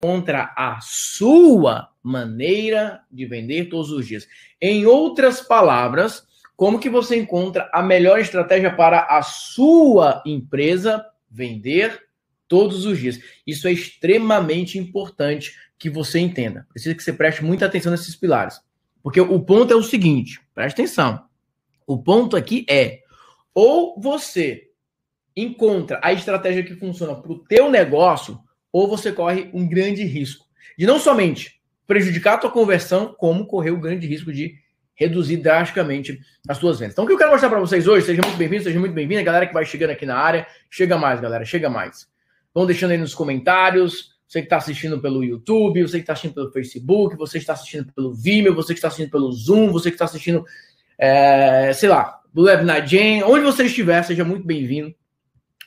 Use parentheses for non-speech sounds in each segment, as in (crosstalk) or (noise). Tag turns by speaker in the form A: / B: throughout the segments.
A: contra a sua maneira de vender todos os dias. Em outras palavras, como que você encontra a melhor estratégia para a sua empresa vender todos os dias? Isso é extremamente importante que você entenda. Precisa que você preste muita atenção nesses pilares. Porque o ponto é o seguinte, preste atenção. O ponto aqui é ou você encontra a estratégia que funciona para o teu negócio, ou você corre um grande risco de não somente prejudicar a tua conversão, como correr o grande risco de reduzir drasticamente as suas vendas. Então, o que eu quero mostrar para vocês hoje, seja muito bem-vindo, seja muito bem-vinda, galera que vai chegando aqui na área, chega mais, galera, chega mais. Vão deixando aí nos comentários, você que está assistindo pelo YouTube, você que está assistindo pelo Facebook, você que está assistindo pelo Vimeo, você que está assistindo pelo Zoom, você que está assistindo, é, sei lá, do Webnagen, onde você estiver, seja muito bem-vindo,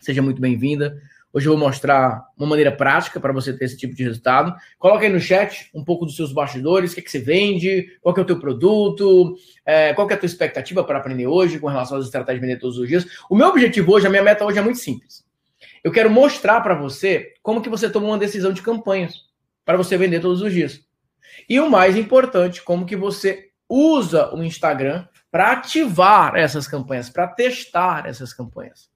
A: seja muito bem-vinda. Hoje eu vou mostrar uma maneira prática para você ter esse tipo de resultado. Coloca aí no chat um pouco dos seus bastidores, o que, é que você vende, qual é o teu produto, é, qual é a tua expectativa para aprender hoje com relação às estratégias de vender todos os dias. O meu objetivo hoje, a minha meta hoje é muito simples. Eu quero mostrar para você como que você toma uma decisão de campanhas para você vender todos os dias. E o mais importante, como que você usa o Instagram para ativar essas campanhas, para testar essas campanhas.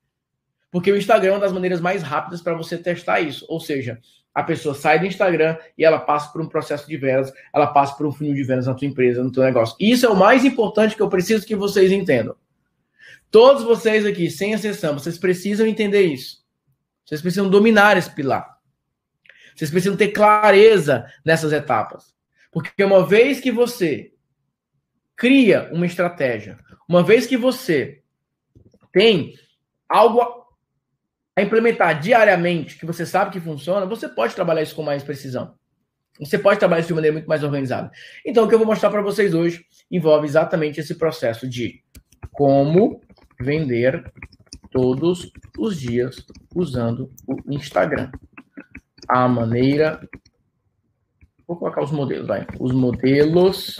A: Porque o Instagram é uma das maneiras mais rápidas para você testar isso. Ou seja, a pessoa sai do Instagram e ela passa por um processo de vendas, ela passa por um funil de vendas na tua empresa, no teu negócio. E isso é o mais importante que eu preciso que vocês entendam. Todos vocês aqui, sem exceção, vocês precisam entender isso. Vocês precisam dominar esse pilar. Vocês precisam ter clareza nessas etapas. Porque uma vez que você cria uma estratégia, uma vez que você tem algo a implementar diariamente, que você sabe que funciona, você pode trabalhar isso com mais precisão. Você pode trabalhar isso de maneira muito mais organizada. Então, o que eu vou mostrar para vocês hoje envolve exatamente esse processo de como vender todos os dias usando o Instagram. A maneira. Vou colocar os modelos, vai. Os modelos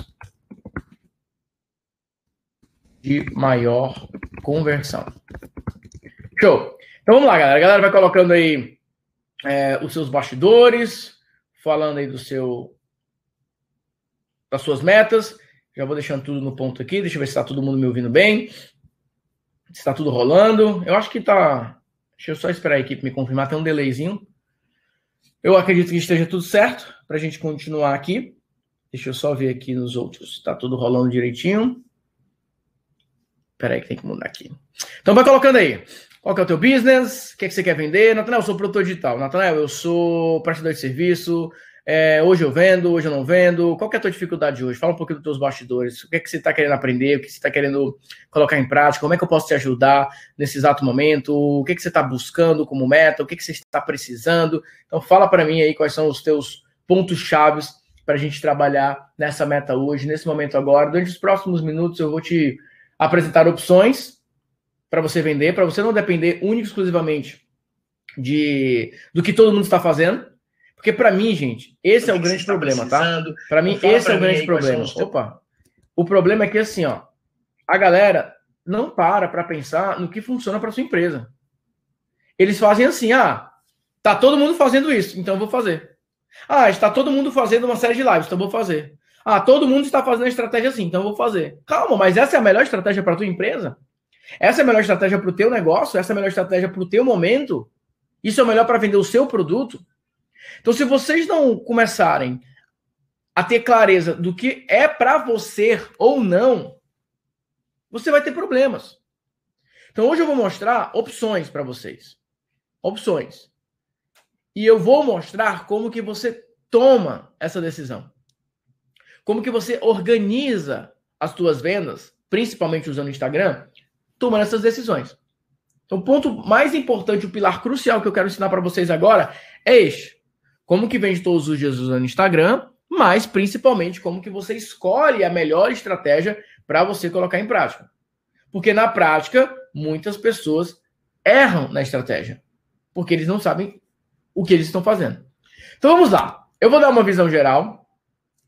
A: de maior conversão. Show! Então vamos lá, galera. A galera vai colocando aí é, os seus bastidores, falando aí do seu das suas metas. Já vou deixando tudo no ponto aqui. Deixa eu ver se está todo mundo me ouvindo bem. Se está tudo rolando. Eu acho que está. Deixa eu só esperar a equipe me confirmar. Tem um delayzinho. Eu acredito que esteja tudo certo para a gente continuar aqui. Deixa eu só ver aqui nos outros. Está tudo rolando direitinho. aí que tem que mudar aqui. Então vai colocando aí. Qual que é o teu business? O que, é que você quer vender? Natanael, eu sou produtor digital. Natanael, eu sou prestador de serviço. É, hoje eu vendo, hoje eu não vendo. Qual que é a tua dificuldade hoje? Fala um pouquinho dos teus bastidores. O que é que você está querendo aprender? O que você está querendo colocar em prática? Como é que eu posso te ajudar nesse exato momento? O que, é que você está buscando como meta? O que, é que você está precisando? Então fala para mim aí quais são os teus pontos chaves para a gente trabalhar nessa meta hoje, nesse momento agora. Durante os próximos minutos eu vou te apresentar opções para você vender, para você não depender único exclusivamente de do que todo mundo está fazendo. Porque para mim, gente, esse é o grande tá problema, tá? Para mim, então esse é o grande problema. Opa. O problema é que assim, ó, a galera não para para pensar no que funciona para sua empresa. Eles fazem assim, ah, tá todo mundo fazendo isso, então vou fazer. Ah, está todo mundo fazendo uma série de lives, então vou fazer. Ah, todo mundo está fazendo a estratégia assim, então vou fazer. Calma, mas essa é a melhor estratégia para tua empresa? Essa é a melhor estratégia para o teu negócio? Essa é a melhor estratégia para o teu momento? Isso é o melhor para vender o seu produto? Então, se vocês não começarem a ter clareza do que é para você ou não, você vai ter problemas. Então, hoje eu vou mostrar opções para vocês. Opções. E eu vou mostrar como que você toma essa decisão. Como que você organiza as suas vendas, principalmente usando o Instagram, tomando essas decisões. Então, o ponto mais importante, o pilar crucial que eu quero ensinar para vocês agora é este. Como que vende todos os dias usando Instagram, mas principalmente como que você escolhe a melhor estratégia para você colocar em prática. Porque na prática, muitas pessoas erram na estratégia, porque eles não sabem o que eles estão fazendo. Então vamos lá. Eu vou dar uma visão geral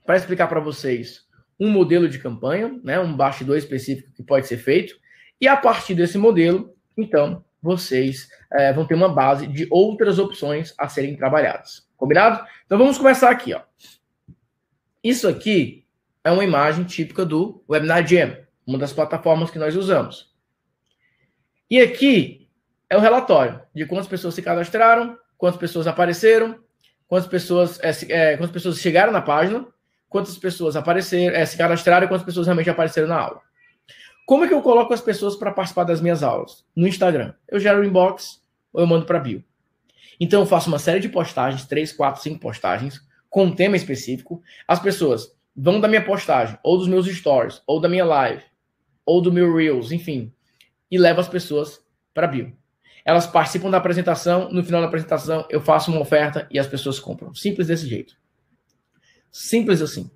A: para explicar para vocês um modelo de campanha, né, um bastidor específico que pode ser feito e a partir desse modelo, então, vocês é, vão ter uma base de outras opções a serem trabalhadas. Combinado? Então vamos começar aqui. Ó. Isso aqui é uma imagem típica do Webinar Jam, uma das plataformas que nós usamos. E aqui é o relatório de quantas pessoas se cadastraram, quantas pessoas apareceram, quantas pessoas, é, é quantas pessoas chegaram na página, quantas pessoas apareceram, é, se cadastraram e quantas pessoas realmente apareceram na aula. Como é que eu coloco as pessoas para participar das minhas aulas? No Instagram. Eu gero inbox ou eu mando para bio. Então eu faço uma série de postagens, três, quatro, cinco postagens, com um tema específico. As pessoas vão da minha postagem, ou dos meus stories, ou da minha live, ou do meu Reels, enfim, e levo as pessoas para bio. Elas participam da apresentação, no final da apresentação eu faço uma oferta e as pessoas compram. Simples desse jeito. Simples assim.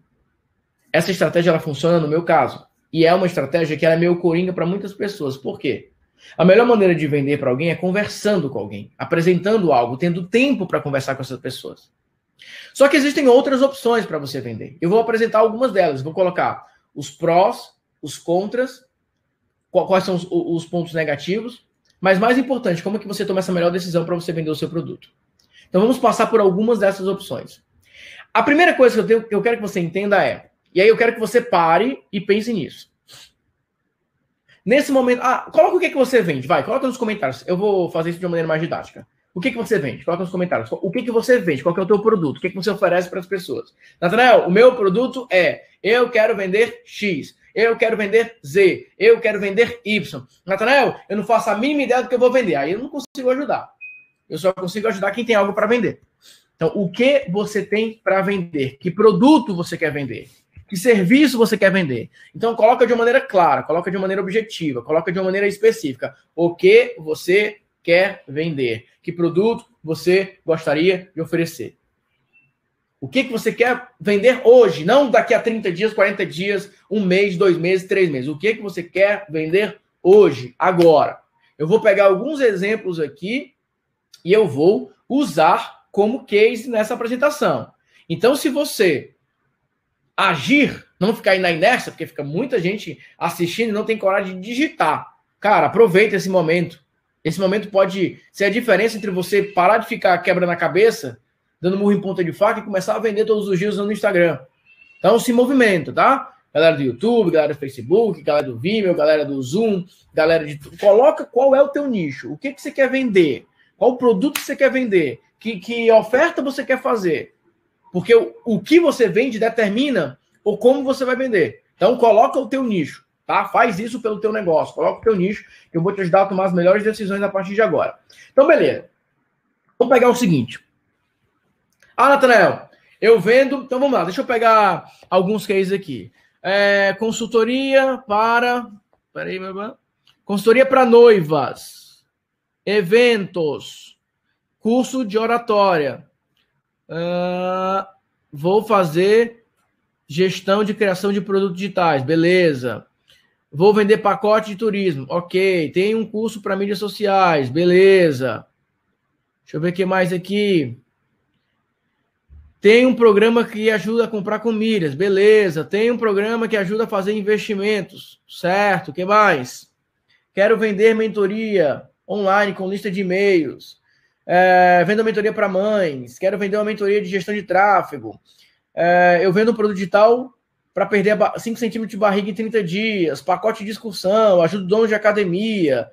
A: Essa estratégia ela funciona no meu caso. E é uma estratégia que ela é meio coringa para muitas pessoas. Por quê? A melhor maneira de vender para alguém é conversando com alguém, apresentando algo, tendo tempo para conversar com essas pessoas. Só que existem outras opções para você vender. Eu vou apresentar algumas delas. Vou colocar os prós, os contras, quais são os, os pontos negativos, mas mais importante, como é que você toma essa melhor decisão para você vender o seu produto. Então vamos passar por algumas dessas opções. A primeira coisa que eu, tenho, que eu quero que você entenda é: e aí eu quero que você pare e pense nisso. Nesse momento, ah, coloca o que, é que você vende, vai, coloca nos comentários. Eu vou fazer isso de uma maneira mais didática. O que, é que você vende? Coloca nos comentários. O que, é que você vende? Qual é o teu produto? O que, que você oferece para as pessoas? Natanael, o meu produto é eu quero vender X, eu quero vender Z, eu quero vender Y. Natanael, eu não faço a mínima ideia do que eu vou vender. Aí eu não consigo ajudar. Eu só consigo ajudar quem tem algo para vender. Então, o que você tem para vender? Que produto você quer vender? Que serviço você quer vender? Então coloca de uma maneira clara, coloca de uma maneira objetiva, coloca de uma maneira específica o que você quer vender, que produto você gostaria de oferecer. O que, que você quer vender hoje, não daqui a 30 dias, 40 dias, um mês, dois meses, três meses. O que, que você quer vender hoje, agora? Eu vou pegar alguns exemplos aqui e eu vou usar como case nessa apresentação. Então, se você agir, não ficar aí na inércia, porque fica muita gente assistindo e não tem coragem de digitar. Cara, aproveita esse momento. Esse momento pode ser a diferença entre você parar de ficar quebra na cabeça, dando murro em ponta de faca e começar a vender todos os dias no Instagram. Então se movimenta, tá? Galera do YouTube, galera do Facebook, galera do Vimeo, galera do Zoom, galera de tudo. Coloca qual é o teu nicho, o que, que você quer vender, qual produto você quer vender, que, que oferta você quer fazer. Porque o, o que você vende determina ou como você vai vender. Então coloca o teu nicho, tá? Faz isso pelo teu negócio, coloca o teu nicho, que eu vou te ajudar a tomar as melhores decisões a partir de agora. Então, beleza. Vamos pegar o seguinte. Ah, Natanael, eu vendo. Então vamos lá, deixa eu pegar alguns cases aqui. É, consultoria para. Peraí, babá. Consultoria para noivas, eventos, curso de oratória, Uh, vou fazer gestão de criação de produtos digitais, beleza. Vou vender pacote de turismo, ok. Tem um curso para mídias sociais, beleza. Deixa eu ver o que mais aqui. Tem um programa que ajuda a comprar comidas, beleza. Tem um programa que ajuda a fazer investimentos, certo? O que mais? Quero vender mentoria online com lista de e-mails. É, vendo a mentoria para mães, quero vender uma mentoria de gestão de tráfego. É, eu vendo um produto digital para perder 5 centímetros de barriga em 30 dias, pacote de excursão, ajudo dono de academia,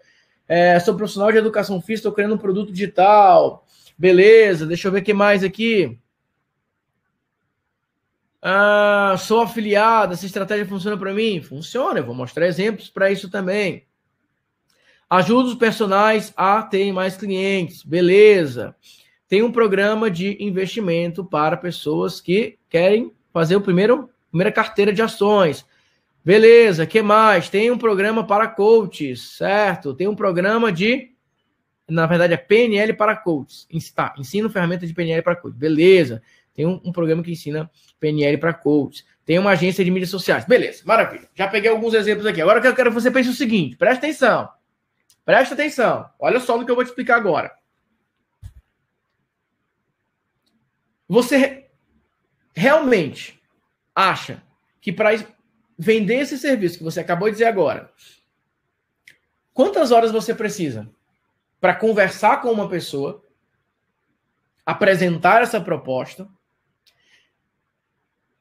A: é, sou profissional de educação física, estou criando um produto digital. Beleza, deixa eu ver o que mais aqui. Ah, sou afiliado, essa estratégia funciona para mim? Funciona, eu vou mostrar exemplos para isso também. Ajuda os personagens a terem mais clientes. Beleza. Tem um programa de investimento para pessoas que querem fazer o primeiro primeira carteira de ações. Beleza, que mais? Tem um programa para coaches, certo? Tem um programa de na verdade é PNL para coaches. Está, ensino ferramenta de PNL para coaches. Beleza. Tem um, um programa que ensina PNL para coaches. Tem uma agência de mídias sociais. Beleza, maravilha. Já peguei alguns exemplos aqui. Agora que eu quero que você pense é o seguinte, presta atenção. Presta atenção. Olha só no que eu vou te explicar agora. Você realmente acha que para vender esse serviço que você acabou de dizer agora, quantas horas você precisa para conversar com uma pessoa, apresentar essa proposta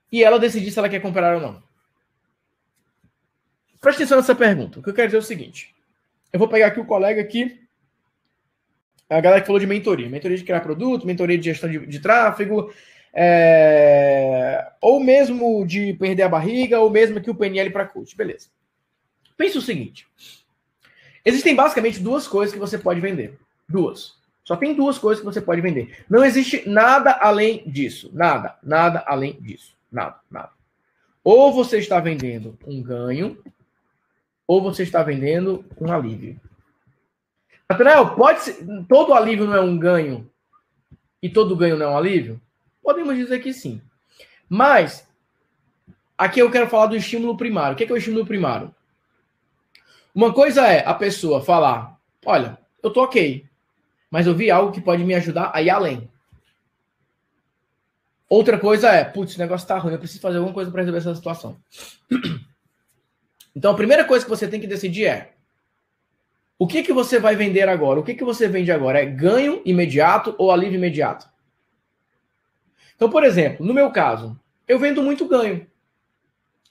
A: e ela decidir se ela quer comprar ou não? Presta atenção nessa pergunta. O que eu quero dizer é o seguinte. Eu vou pegar aqui o colega aqui, a galera que falou de mentoria, mentoria de criar produto, mentoria de gestão de, de tráfego, é... ou mesmo de perder a barriga, ou mesmo que o PNL para coach, beleza. Pensa o seguinte: existem basicamente duas coisas que você pode vender. Duas. Só tem duas coisas que você pode vender. Não existe nada além disso. Nada, nada além disso. Nada, nada. Ou você está vendendo um ganho, ou você está vendendo um alívio. Natanael, pode ser, todo alívio não é um ganho e todo ganho não é um alívio? Podemos dizer que sim. Mas aqui eu quero falar do estímulo primário. O que é, que é o estímulo primário? Uma coisa é a pessoa falar: olha, eu tô ok, mas eu vi algo que pode me ajudar a ir além. Outra coisa é, putz, o negócio tá ruim, eu preciso fazer alguma coisa para resolver essa situação. (clears throat) Então a primeira coisa que você tem que decidir é o que, que você vai vender agora? O que, que você vende agora? É ganho imediato ou alívio imediato? Então, por exemplo, no meu caso, eu vendo muito ganho.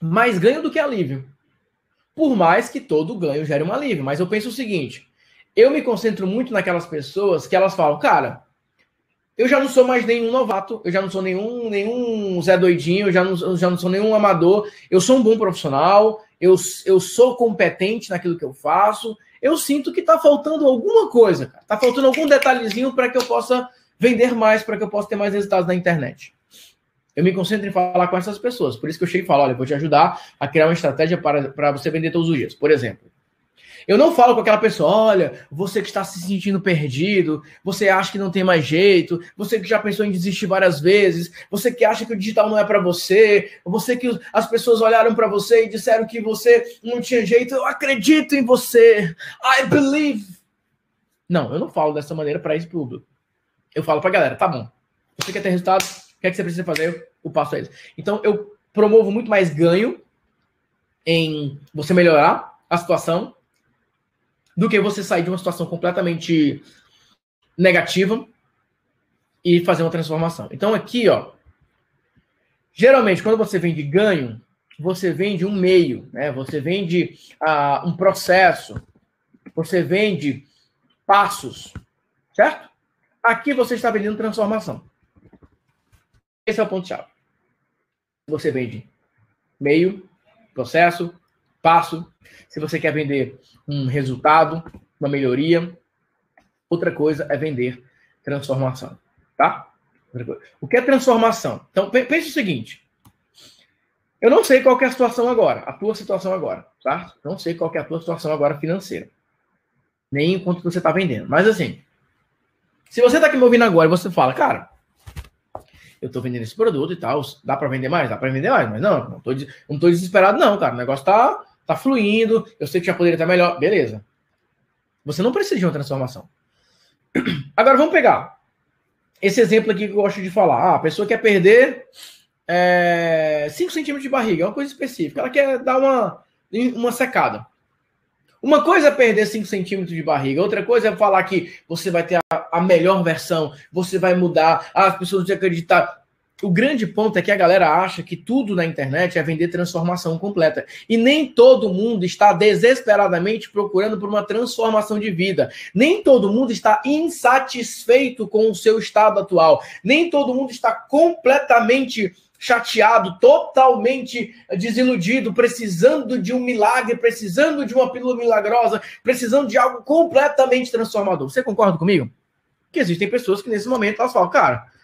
A: Mais ganho do que alívio. Por mais que todo ganho gere um alívio. Mas eu penso o seguinte: eu me concentro muito naquelas pessoas que elas falam, cara, eu já não sou mais nenhum novato, eu já não sou nenhum, nenhum Zé Doidinho, eu já não, eu já não sou nenhum amador, eu sou um bom profissional, eu, eu sou competente naquilo que eu faço, eu sinto que está faltando alguma coisa, Está faltando algum detalhezinho para que eu possa vender mais, para que eu possa ter mais resultados na internet. Eu me concentro em falar com essas pessoas. Por isso que eu chego e falo, olha, vou te ajudar a criar uma estratégia para, para você vender todos os dias. Por exemplo, eu não falo com aquela pessoa, olha, você que está se sentindo perdido, você acha que não tem mais jeito, você que já pensou em desistir várias vezes, você que acha que o digital não é para você, você que as pessoas olharam para você e disseram que você não tinha jeito, eu acredito em você. I believe. Não, eu não falo dessa maneira para esse público. Eu falo para a galera, tá bom. Você quer ter resultado? O que, é que você precisa fazer? O passo é esse. Então, eu promovo muito mais ganho em você melhorar a situação do que você sair de uma situação completamente negativa e fazer uma transformação. Então aqui, ó, geralmente quando você vende ganho, você vende um meio, né? Você vende uh, um processo, você vende passos, certo? Aqui você está vendendo transformação. Esse é o ponto chave. Você vende meio, processo, passo, se você quer vender um resultado, uma melhoria. Outra coisa é vender transformação, tá? O que é transformação? Então, pense o seguinte. Eu não sei qual é a situação agora, a tua situação agora, tá? Não sei qual é a tua situação agora financeira. Nem enquanto você está vendendo. Mas assim, se você está aqui me ouvindo agora e você fala, cara, eu estou vendendo esse produto e tal, dá para vender mais? Dá para vender mais, mas não, não estou não tô desesperado não, cara. O negócio tá tá fluindo, eu sei que já poderia estar melhor, beleza. Você não precisa de uma transformação. (clears throat) Agora vamos pegar esse exemplo aqui que eu gosto de falar. Ah, a pessoa quer perder é, 5 centímetros de barriga, é uma coisa específica. Ela quer dar uma, uma secada. Uma coisa é perder 5 centímetros de barriga, outra coisa é falar que você vai ter a, a melhor versão, você vai mudar, as pessoas vão te acreditar o grande ponto é que a galera acha que tudo na internet é vender transformação completa. E nem todo mundo está desesperadamente procurando por uma transformação de vida. Nem todo mundo está insatisfeito com o seu estado atual. Nem todo mundo está completamente chateado, totalmente desiludido, precisando de um milagre, precisando de uma pílula milagrosa, precisando de algo completamente transformador. Você concorda comigo? Que existem pessoas que nesse momento elas falam, cara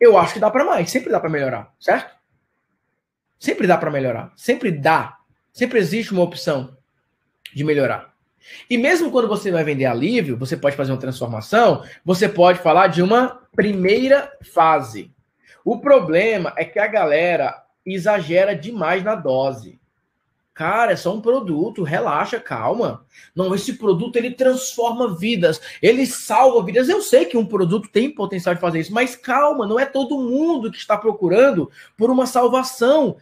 A: eu acho que dá para mais, sempre dá para melhorar, certo? Sempre dá para melhorar, sempre dá, sempre existe uma opção de melhorar. E mesmo quando você vai vender alívio, você pode fazer uma transformação, você pode falar de uma primeira fase. O problema é que a galera exagera demais na dose. Cara, é só um produto, relaxa, calma. Não, esse produto ele transforma vidas, ele salva vidas. Eu sei que um produto tem potencial de fazer isso, mas calma, não é todo mundo que está procurando por uma salvação.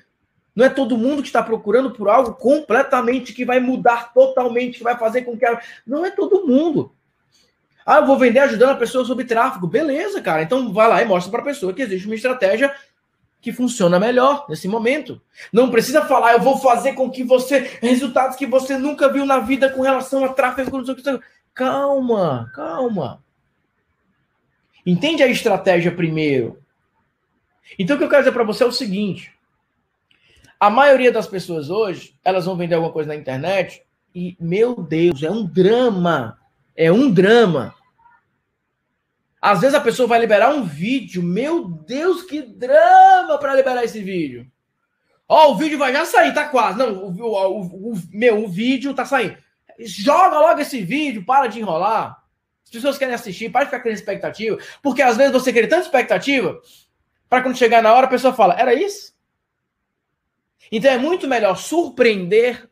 A: Não é todo mundo que está procurando por algo completamente que vai mudar totalmente, que vai fazer com que. Não é todo mundo. Ah, eu vou vender ajudando a pessoa sobre tráfego. Beleza, cara. Então vai lá e mostra para a pessoa que existe uma estratégia que funciona melhor nesse momento. Não precisa falar, eu vou fazer com que você. Resultados que você nunca viu na vida com relação a tráfego. Calma, calma. Entende a estratégia primeiro. Então, o que eu quero dizer para você é o seguinte: a maioria das pessoas hoje, elas vão vender alguma coisa na internet e, meu Deus, é um drama. É um drama. Às vezes a pessoa vai liberar um vídeo. Meu Deus, que drama para liberar esse vídeo. Ó, oh, o vídeo vai já sair, tá quase. Não, o, o, o, o, meu, o vídeo tá saindo. Joga logo esse vídeo, para de enrolar. As pessoas querem assistir, para de ficar criando expectativa. Porque às vezes você cria tanta expectativa, para quando chegar na hora a pessoa fala, era isso? Então é muito melhor surpreender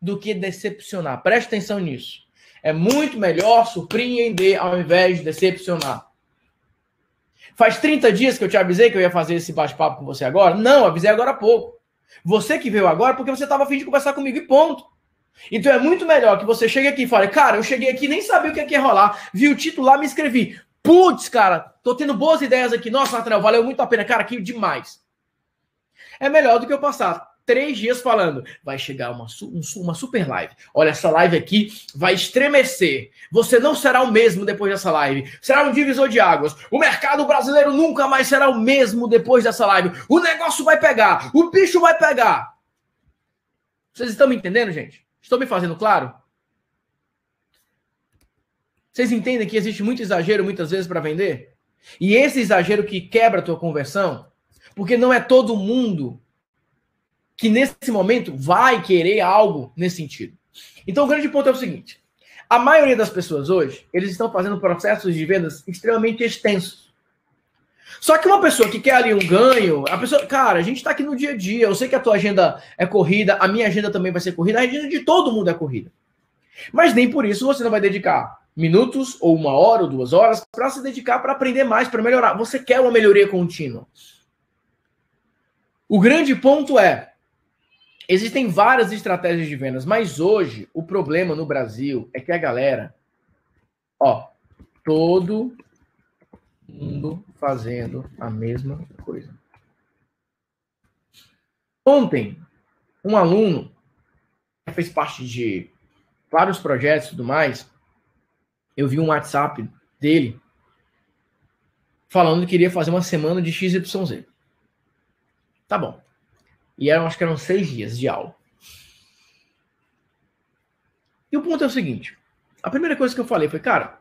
A: do que decepcionar. Preste atenção nisso. É muito melhor surpreender ao invés de decepcionar. Faz 30 dias que eu te avisei que eu ia fazer esse bate-papo com você agora? Não, avisei agora há pouco. Você que veio agora porque você estava afim de conversar comigo e ponto. Então é muito melhor que você chegue aqui e fale, cara, eu cheguei aqui nem sabia o que, é que ia rolar, vi o título lá, me inscrevi. Putz, cara, tô tendo boas ideias aqui. Nossa, Nathaniel, valeu muito a pena. Cara, que demais. É melhor do que eu passar três dias falando: vai chegar uma, uma super live. Olha, essa live aqui vai estremecer. Você não será o mesmo depois dessa live. Será um divisor de águas. O mercado brasileiro nunca mais será o mesmo depois dessa live. O negócio vai pegar. O bicho vai pegar. Vocês estão me entendendo, gente? Estou me fazendo claro? Vocês entendem que existe muito exagero muitas vezes para vender? E esse exagero que quebra a tua conversão, porque não é todo mundo que nesse momento vai querer algo nesse sentido. Então, o grande ponto é o seguinte: a maioria das pessoas hoje, eles estão fazendo processos de vendas extremamente extensos. Só que uma pessoa que quer ali um ganho, a pessoa, cara, a gente está aqui no dia a dia, eu sei que a tua agenda é corrida, a minha agenda também vai ser corrida, a agenda de todo mundo é corrida. Mas nem por isso você não vai dedicar minutos ou uma hora ou duas horas para se dedicar para aprender mais, para melhorar. Você quer uma melhoria contínua. O grande ponto é, Existem várias estratégias de vendas, mas hoje o problema no Brasil é que a galera, ó, todo mundo fazendo a mesma coisa. Ontem, um aluno fez parte de vários projetos e tudo mais. Eu vi um WhatsApp dele falando que queria fazer uma semana de XYZ. Tá bom. E eram, acho que eram seis dias de aula. E o ponto é o seguinte: a primeira coisa que eu falei foi, cara,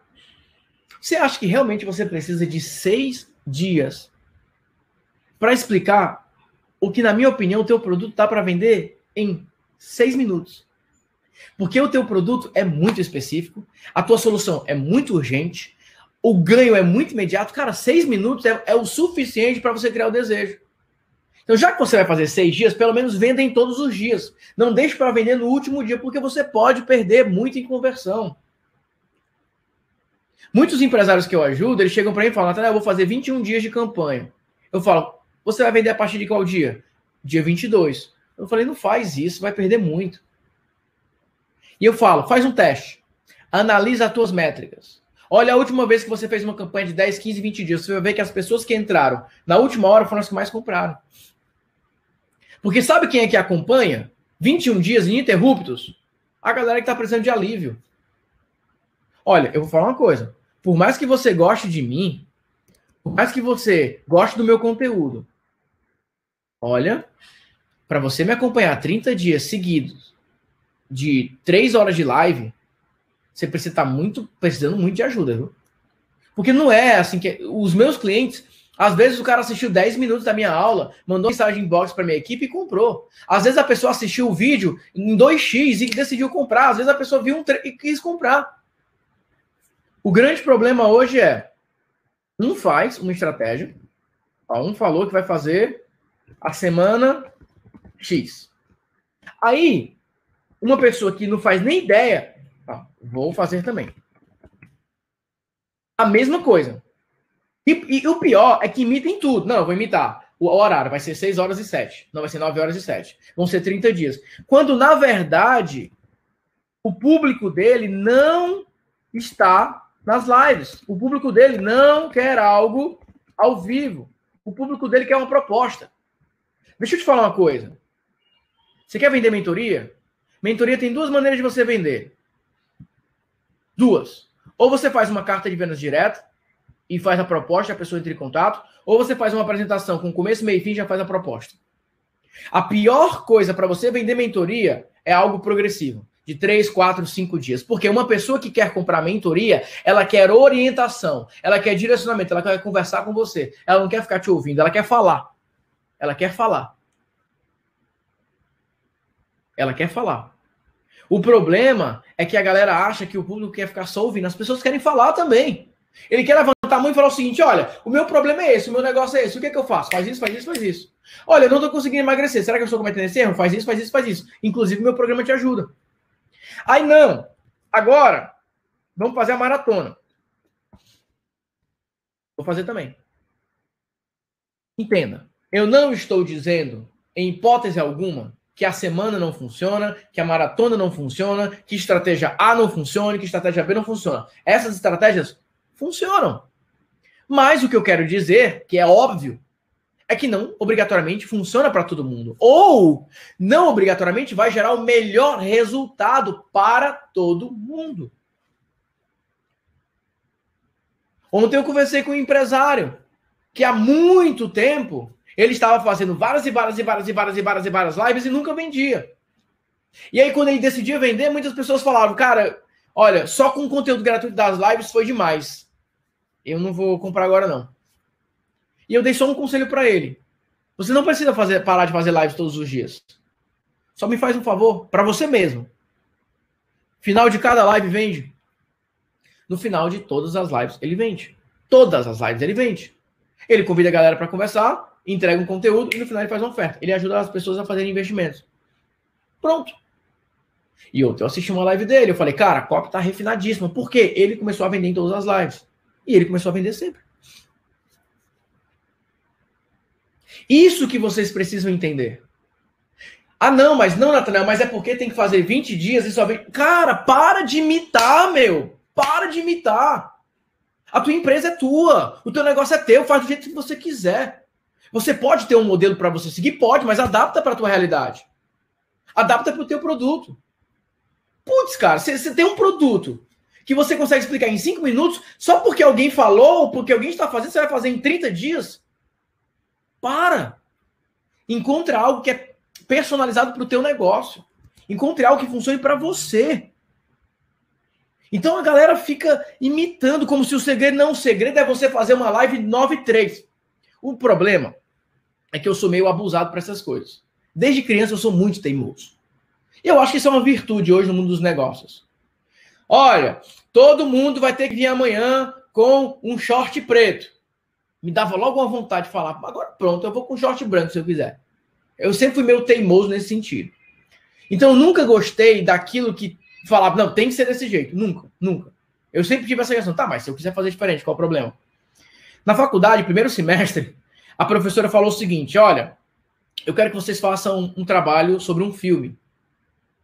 A: você acha que realmente você precisa de seis dias para explicar o que, na minha opinião, o teu produto tá para vender em seis minutos? Porque o teu produto é muito específico, a tua solução é muito urgente, o ganho é muito imediato. Cara, seis minutos é, é o suficiente para você criar o desejo. Então, já que você vai fazer seis dias, pelo menos venda em todos os dias. Não deixe para vender no último dia, porque você pode perder muito em conversão. Muitos empresários que eu ajudo, eles chegam para mim e falam, eu vou fazer 21 dias de campanha. Eu falo, você vai vender a partir de qual dia? Dia 22. Eu falei, não faz isso, vai perder muito. E eu falo, faz um teste. Analisa as tuas métricas. Olha a última vez que você fez uma campanha de 10, 15, 20 dias. Você vai ver que as pessoas que entraram na última hora foram as que mais compraram. Porque sabe quem é que acompanha? 21 dias ininterruptos? A galera que está precisando de alívio. Olha, eu vou falar uma coisa. Por mais que você goste de mim, por mais que você goste do meu conteúdo, olha, para você me acompanhar 30 dias seguidos de 3 horas de live, você precisa estar tá muito, precisando muito de ajuda, viu? Porque não é assim que. É. Os meus clientes às vezes o cara assistiu 10 minutos da minha aula, mandou mensagem inbox para minha equipe e comprou. Às vezes a pessoa assistiu o vídeo em 2x e decidiu comprar. Às vezes a pessoa viu um e quis comprar. O grande problema hoje é um faz uma estratégia, um falou que vai fazer a semana X. Aí uma pessoa que não faz nem ideia, ó, vou fazer também. A mesma coisa. E, e, o pior é que imita em tudo. Não, vou imitar. O horário vai ser 6 horas e 7. Não vai ser 9 horas e 7. Vão ser 30 dias. Quando, na verdade, o público dele não está nas lives. O público dele não quer algo ao vivo. O público dele quer uma proposta. Deixa eu te falar uma coisa. Você quer vender mentoria? Mentoria tem duas maneiras de você vender. Duas. Ou você faz uma carta de vendas direta, e faz a proposta, a pessoa entra em contato, ou você faz uma apresentação com começo, meio e fim já faz a proposta. A pior coisa para você vender mentoria é algo progressivo, de 3, 4, 5 dias. Porque uma pessoa que quer comprar mentoria, ela quer orientação, ela quer direcionamento, ela quer conversar com você, ela não quer ficar te ouvindo, ela quer falar. Ela quer falar. Ela quer falar. O problema é que a galera acha que o público quer ficar só ouvindo. As pessoas querem falar também. Ele quer levantar tamanho e falar o seguinte: olha, o meu problema é esse, o meu negócio é esse, o que, é que eu faço? Faz isso, faz isso, faz isso. Olha, eu não estou conseguindo emagrecer. Será que eu estou cometendo esse erro? Faz isso, faz isso, faz isso. Inclusive, meu programa te ajuda. Aí não. Agora, vamos fazer a maratona. Vou fazer também. Entenda. Eu não estou dizendo, em hipótese alguma, que a semana não funciona, que a maratona não funciona, que estratégia A não funciona, que estratégia B não funciona. Essas estratégias funcionam. Mas o que eu quero dizer, que é óbvio, é que não obrigatoriamente funciona para todo mundo. Ou não obrigatoriamente vai gerar o melhor resultado para todo mundo. Ontem eu conversei com um empresário que há muito tempo ele estava fazendo várias e várias e várias e várias e várias e várias lives e nunca vendia. E aí, quando ele decidia vender, muitas pessoas falavam, cara, olha, só com o conteúdo gratuito das lives foi demais eu não vou comprar agora não. E eu dei só um conselho para ele. Você não precisa fazer, parar de fazer lives todos os dias. Só me faz um favor para você mesmo. Final de cada live vende. No final de todas as lives ele vende. Todas as lives ele vende. Ele convida a galera para conversar, entrega um conteúdo e no final ele faz uma oferta. Ele ajuda as pessoas a fazerem investimentos. Pronto. E outra, eu assisti uma live dele, eu falei, cara, a copy tá refinadíssima. Por quê? Ele começou a vender em todas as lives. E ele começou a vender sempre. Isso que vocês precisam entender. Ah, não, mas não, Natanael. mas é porque tem que fazer 20 dias e só vem. Cara, para de imitar, meu! Para de imitar! A tua empresa é tua, o teu negócio é teu, faz do jeito que você quiser. Você pode ter um modelo para você seguir? Pode, mas adapta para a tua realidade. Adapta para o teu produto. Putz, cara, você tem um produto que você consegue explicar em cinco minutos, só porque alguém falou, porque alguém está fazendo, você vai fazer em 30 dias. Para! Encontre algo que é personalizado para o teu negócio. Encontre algo que funcione para você. Então a galera fica imitando como se o segredo não, o é segredo é você fazer uma live 3. O problema é que eu sou meio abusado para essas coisas. Desde criança eu sou muito teimoso. Eu acho que isso é uma virtude hoje no mundo dos negócios. Olha, todo mundo vai ter que vir amanhã com um short preto. Me dava logo uma vontade de falar, agora pronto, eu vou com short branco se eu quiser. Eu sempre fui meio teimoso nesse sentido. Então eu nunca gostei daquilo que falava, não, tem que ser desse jeito. Nunca, nunca. Eu sempre tive essa questão, tá, mas se eu quiser fazer diferente, qual o problema? Na faculdade, primeiro semestre, a professora falou o seguinte: olha, eu quero que vocês façam um trabalho sobre um filme.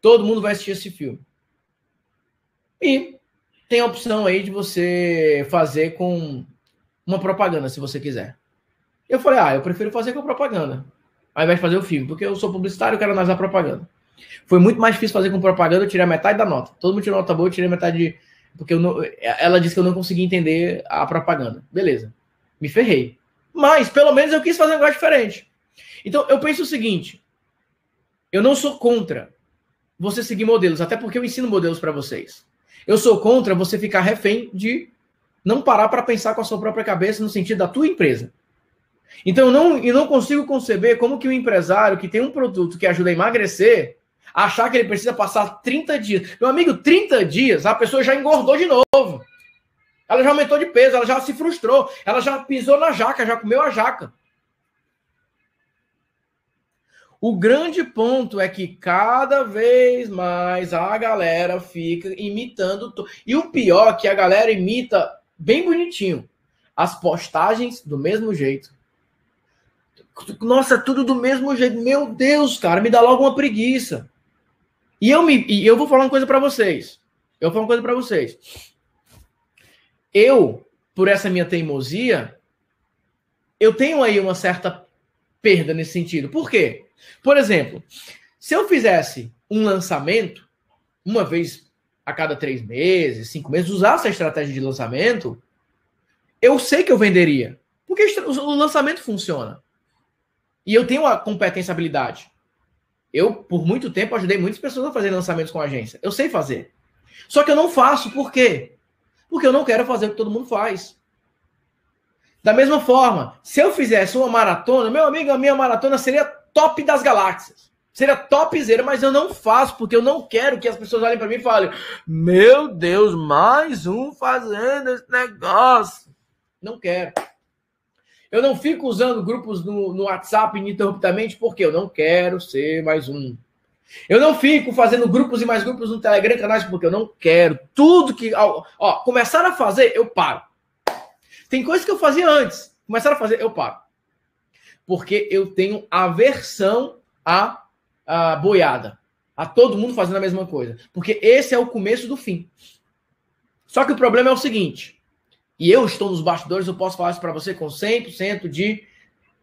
A: Todo mundo vai assistir esse filme. E tem a opção aí de você fazer com uma propaganda, se você quiser. Eu falei, ah, eu prefiro fazer com propaganda, ao invés de fazer o filme, porque eu sou publicitário, eu quero analisar propaganda. Foi muito mais difícil fazer com propaganda, eu tirei a metade da nota. Todo mundo tirou nota boa, eu tirei metade de... Porque não... ela disse que eu não conseguia entender a propaganda. Beleza, me ferrei. Mas, pelo menos, eu quis fazer um negócio diferente. Então, eu penso o seguinte, eu não sou contra você seguir modelos, até porque eu ensino modelos para vocês. Eu sou contra você ficar refém de não parar para pensar com a sua própria cabeça no sentido da tua empresa. Então, eu não, eu não consigo conceber como que um empresário que tem um produto que ajuda a emagrecer, achar que ele precisa passar 30 dias. Meu amigo, 30 dias, a pessoa já engordou de novo. Ela já aumentou de peso, ela já se frustrou, ela já pisou na jaca, já comeu a jaca. O grande ponto é que cada vez mais a galera fica imitando. E o pior é que a galera imita bem bonitinho as postagens do mesmo jeito. Nossa, é tudo do mesmo jeito. Meu Deus, cara, me dá logo uma preguiça. E eu, me, e eu vou falar uma coisa para vocês. Eu vou falar uma coisa para vocês. Eu, por essa minha teimosia, eu tenho aí uma certa perda nesse sentido. Por quê? Por exemplo, se eu fizesse um lançamento, uma vez a cada três meses, cinco meses, usasse a estratégia de lançamento, eu sei que eu venderia. Porque o lançamento funciona. E eu tenho a competência e habilidade. Eu, por muito tempo, ajudei muitas pessoas a fazer lançamentos com agência. Eu sei fazer. Só que eu não faço, por quê? Porque eu não quero fazer o que todo mundo faz. Da mesma forma, se eu fizesse uma maratona, meu amigo, a minha maratona seria top das galáxias. Seria topzera, mas eu não faço, porque eu não quero que as pessoas olhem para mim e falem: Meu Deus, mais um fazendo esse negócio. Não quero. Eu não fico usando grupos no, no WhatsApp ininterruptamente, porque eu não quero ser mais um. Eu não fico fazendo grupos e mais grupos no Telegram, canais, porque eu não quero. Tudo que. Ó, ó começar a fazer, eu paro. Tem coisas que eu fazia antes, começaram a fazer, eu paro. Porque eu tenho aversão à, à boiada, a todo mundo fazendo a mesma coisa. Porque esse é o começo do fim. Só que o problema é o seguinte, e eu estou nos bastidores, eu posso falar isso para você com 100% de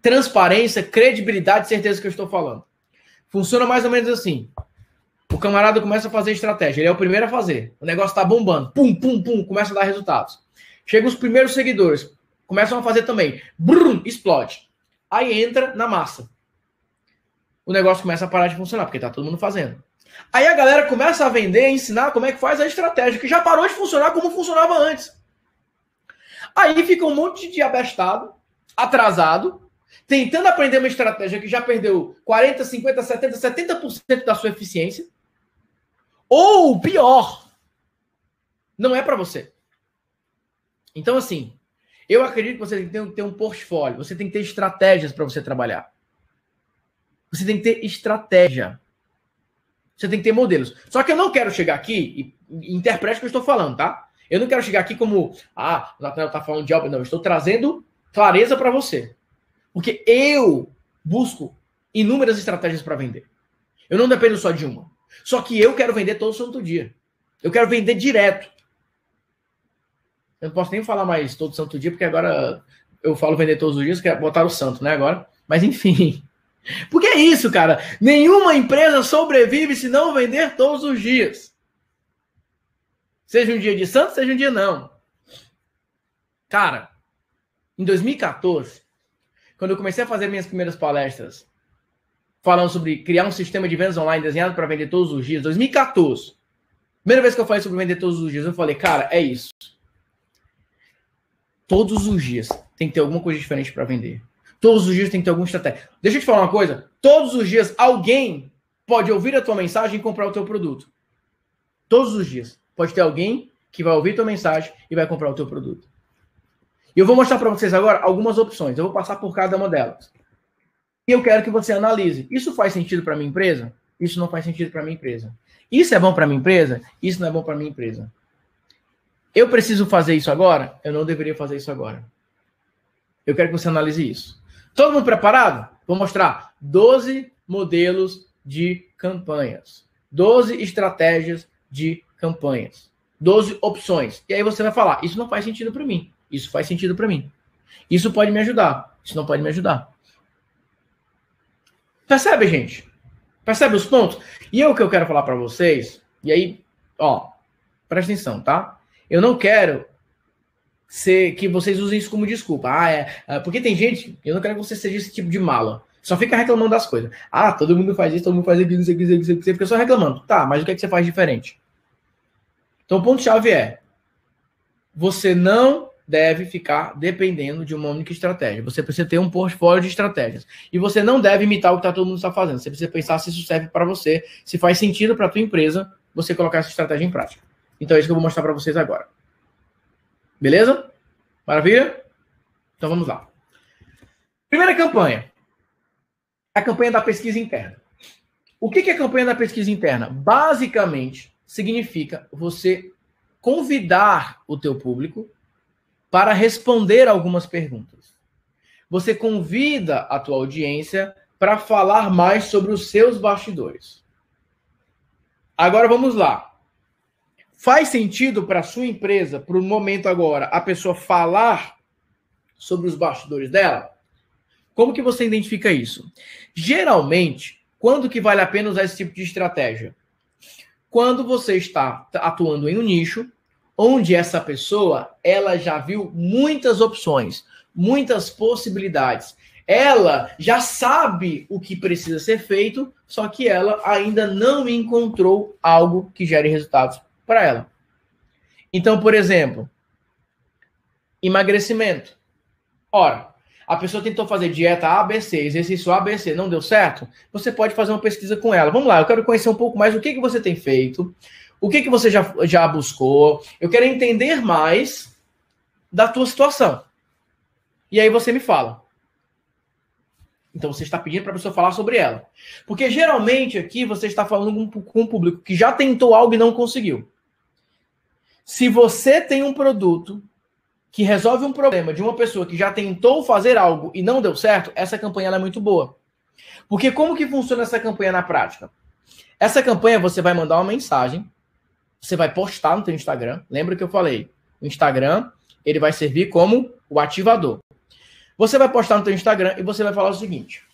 A: transparência, credibilidade e certeza que eu estou falando. Funciona mais ou menos assim. O camarada começa a fazer estratégia, ele é o primeiro a fazer. O negócio está bombando, pum, pum, pum, começa a dar resultados. Chegam os primeiros seguidores, começam a fazer também. Brum, explode. Aí entra na massa. O negócio começa a parar de funcionar, porque tá todo mundo fazendo. Aí a galera começa a vender, a ensinar como é que faz a estratégia, que já parou de funcionar como funcionava antes. Aí fica um monte de abestado, atrasado, tentando aprender uma estratégia que já perdeu 40, 50, 70, 70% da sua eficiência. Ou pior, não é para você. Então, assim, eu acredito que você tem que ter um, ter um portfólio, você tem que ter estratégias para você trabalhar. Você tem que ter estratégia. Você tem que ter modelos. Só que eu não quero chegar aqui e interprete o que eu estou falando, tá? Eu não quero chegar aqui como, ah, o Nathaniel está falando de algo. Não, eu estou trazendo clareza para você. Porque eu busco inúmeras estratégias para vender. Eu não dependo só de uma. Só que eu quero vender todo santo dia. Eu quero vender direto. Eu não posso nem falar mais todo santo dia, porque agora eu falo vender todos os dias, que é botar o santo, né? Agora. Mas enfim. (laughs) Porque é isso, cara. Nenhuma empresa sobrevive se não vender todos os dias. Seja um dia de santo, seja um dia não. Cara, em 2014, quando eu comecei a fazer minhas primeiras palestras, falando sobre criar um sistema de vendas online desenhado para vender todos os dias, 2014. Primeira vez que eu falei sobre vender todos os dias, eu falei, cara, é isso. Todos os dias tem que ter alguma coisa diferente para vender. Todos os dias tem que ter alguma estratégia. Deixa eu te falar uma coisa. Todos os dias alguém pode ouvir a tua mensagem e comprar o teu produto. Todos os dias. Pode ter alguém que vai ouvir tua mensagem e vai comprar o teu produto. E eu vou mostrar para vocês agora algumas opções. Eu vou passar por cada uma delas. E eu quero que você analise. Isso faz sentido para minha empresa? Isso não faz sentido para minha empresa. Isso é bom para minha empresa? Isso não é bom para minha empresa. Eu preciso fazer isso agora? Eu não deveria fazer isso agora. Eu quero que você analise isso. Todo mundo preparado? Vou mostrar 12 modelos de campanhas, 12 estratégias de campanhas, 12 opções. E aí você vai falar: isso não faz sentido para mim. Isso faz sentido para mim. Isso pode me ajudar. Isso não pode me ajudar. Percebe, gente? Percebe os pontos? E é o que eu quero falar para vocês. E aí, ó, presta atenção, tá? Eu não quero ser, que vocês usem isso como desculpa. Ah, é, é, porque tem gente, eu não quero que você seja esse tipo de mala. Só fica reclamando das coisas. Ah, todo mundo faz isso, todo mundo faz aquilo, não sei o que, não sei o que, fica só reclamando. Tá, mas o que é que você faz diferente? Então, o ponto-chave é: você não deve ficar dependendo de uma única estratégia. Você precisa ter um portfólio de estratégias. E você não deve imitar o que tá todo mundo está fazendo. Você precisa pensar se isso serve para você, se faz sentido para a tua empresa, você colocar essa estratégia em prática. Então é isso que eu vou mostrar para vocês agora. Beleza? Maravilha? Então vamos lá. Primeira campanha. A campanha da pesquisa interna. O que é a campanha da pesquisa interna? Basicamente, significa você convidar o teu público para responder algumas perguntas. Você convida a tua audiência para falar mais sobre os seus bastidores. Agora vamos lá. Faz sentido para a sua empresa, para o momento agora, a pessoa falar sobre os bastidores dela? Como que você identifica isso? Geralmente, quando que vale a pena usar esse tipo de estratégia? Quando você está atuando em um nicho onde essa pessoa, ela já viu muitas opções, muitas possibilidades. Ela já sabe o que precisa ser feito, só que ela ainda não encontrou algo que gere resultados para ela. Então, por exemplo, emagrecimento. Ora, a pessoa tentou fazer dieta ABC, exercício ABC, não deu certo? Você pode fazer uma pesquisa com ela. Vamos lá, eu quero conhecer um pouco mais o que, que você tem feito, o que, que você já, já buscou, eu quero entender mais da tua situação. E aí você me fala. Então você está pedindo para a pessoa falar sobre ela. Porque geralmente aqui você está falando com um público que já tentou algo e não conseguiu. Se você tem um produto que resolve um problema de uma pessoa que já tentou fazer algo e não deu certo, essa campanha é muito boa. Porque como que funciona essa campanha na prática? Essa campanha você vai mandar uma mensagem, você vai postar no seu Instagram. Lembra que eu falei? O Instagram, ele vai servir como o ativador. Você vai postar no seu Instagram e você vai falar o seguinte: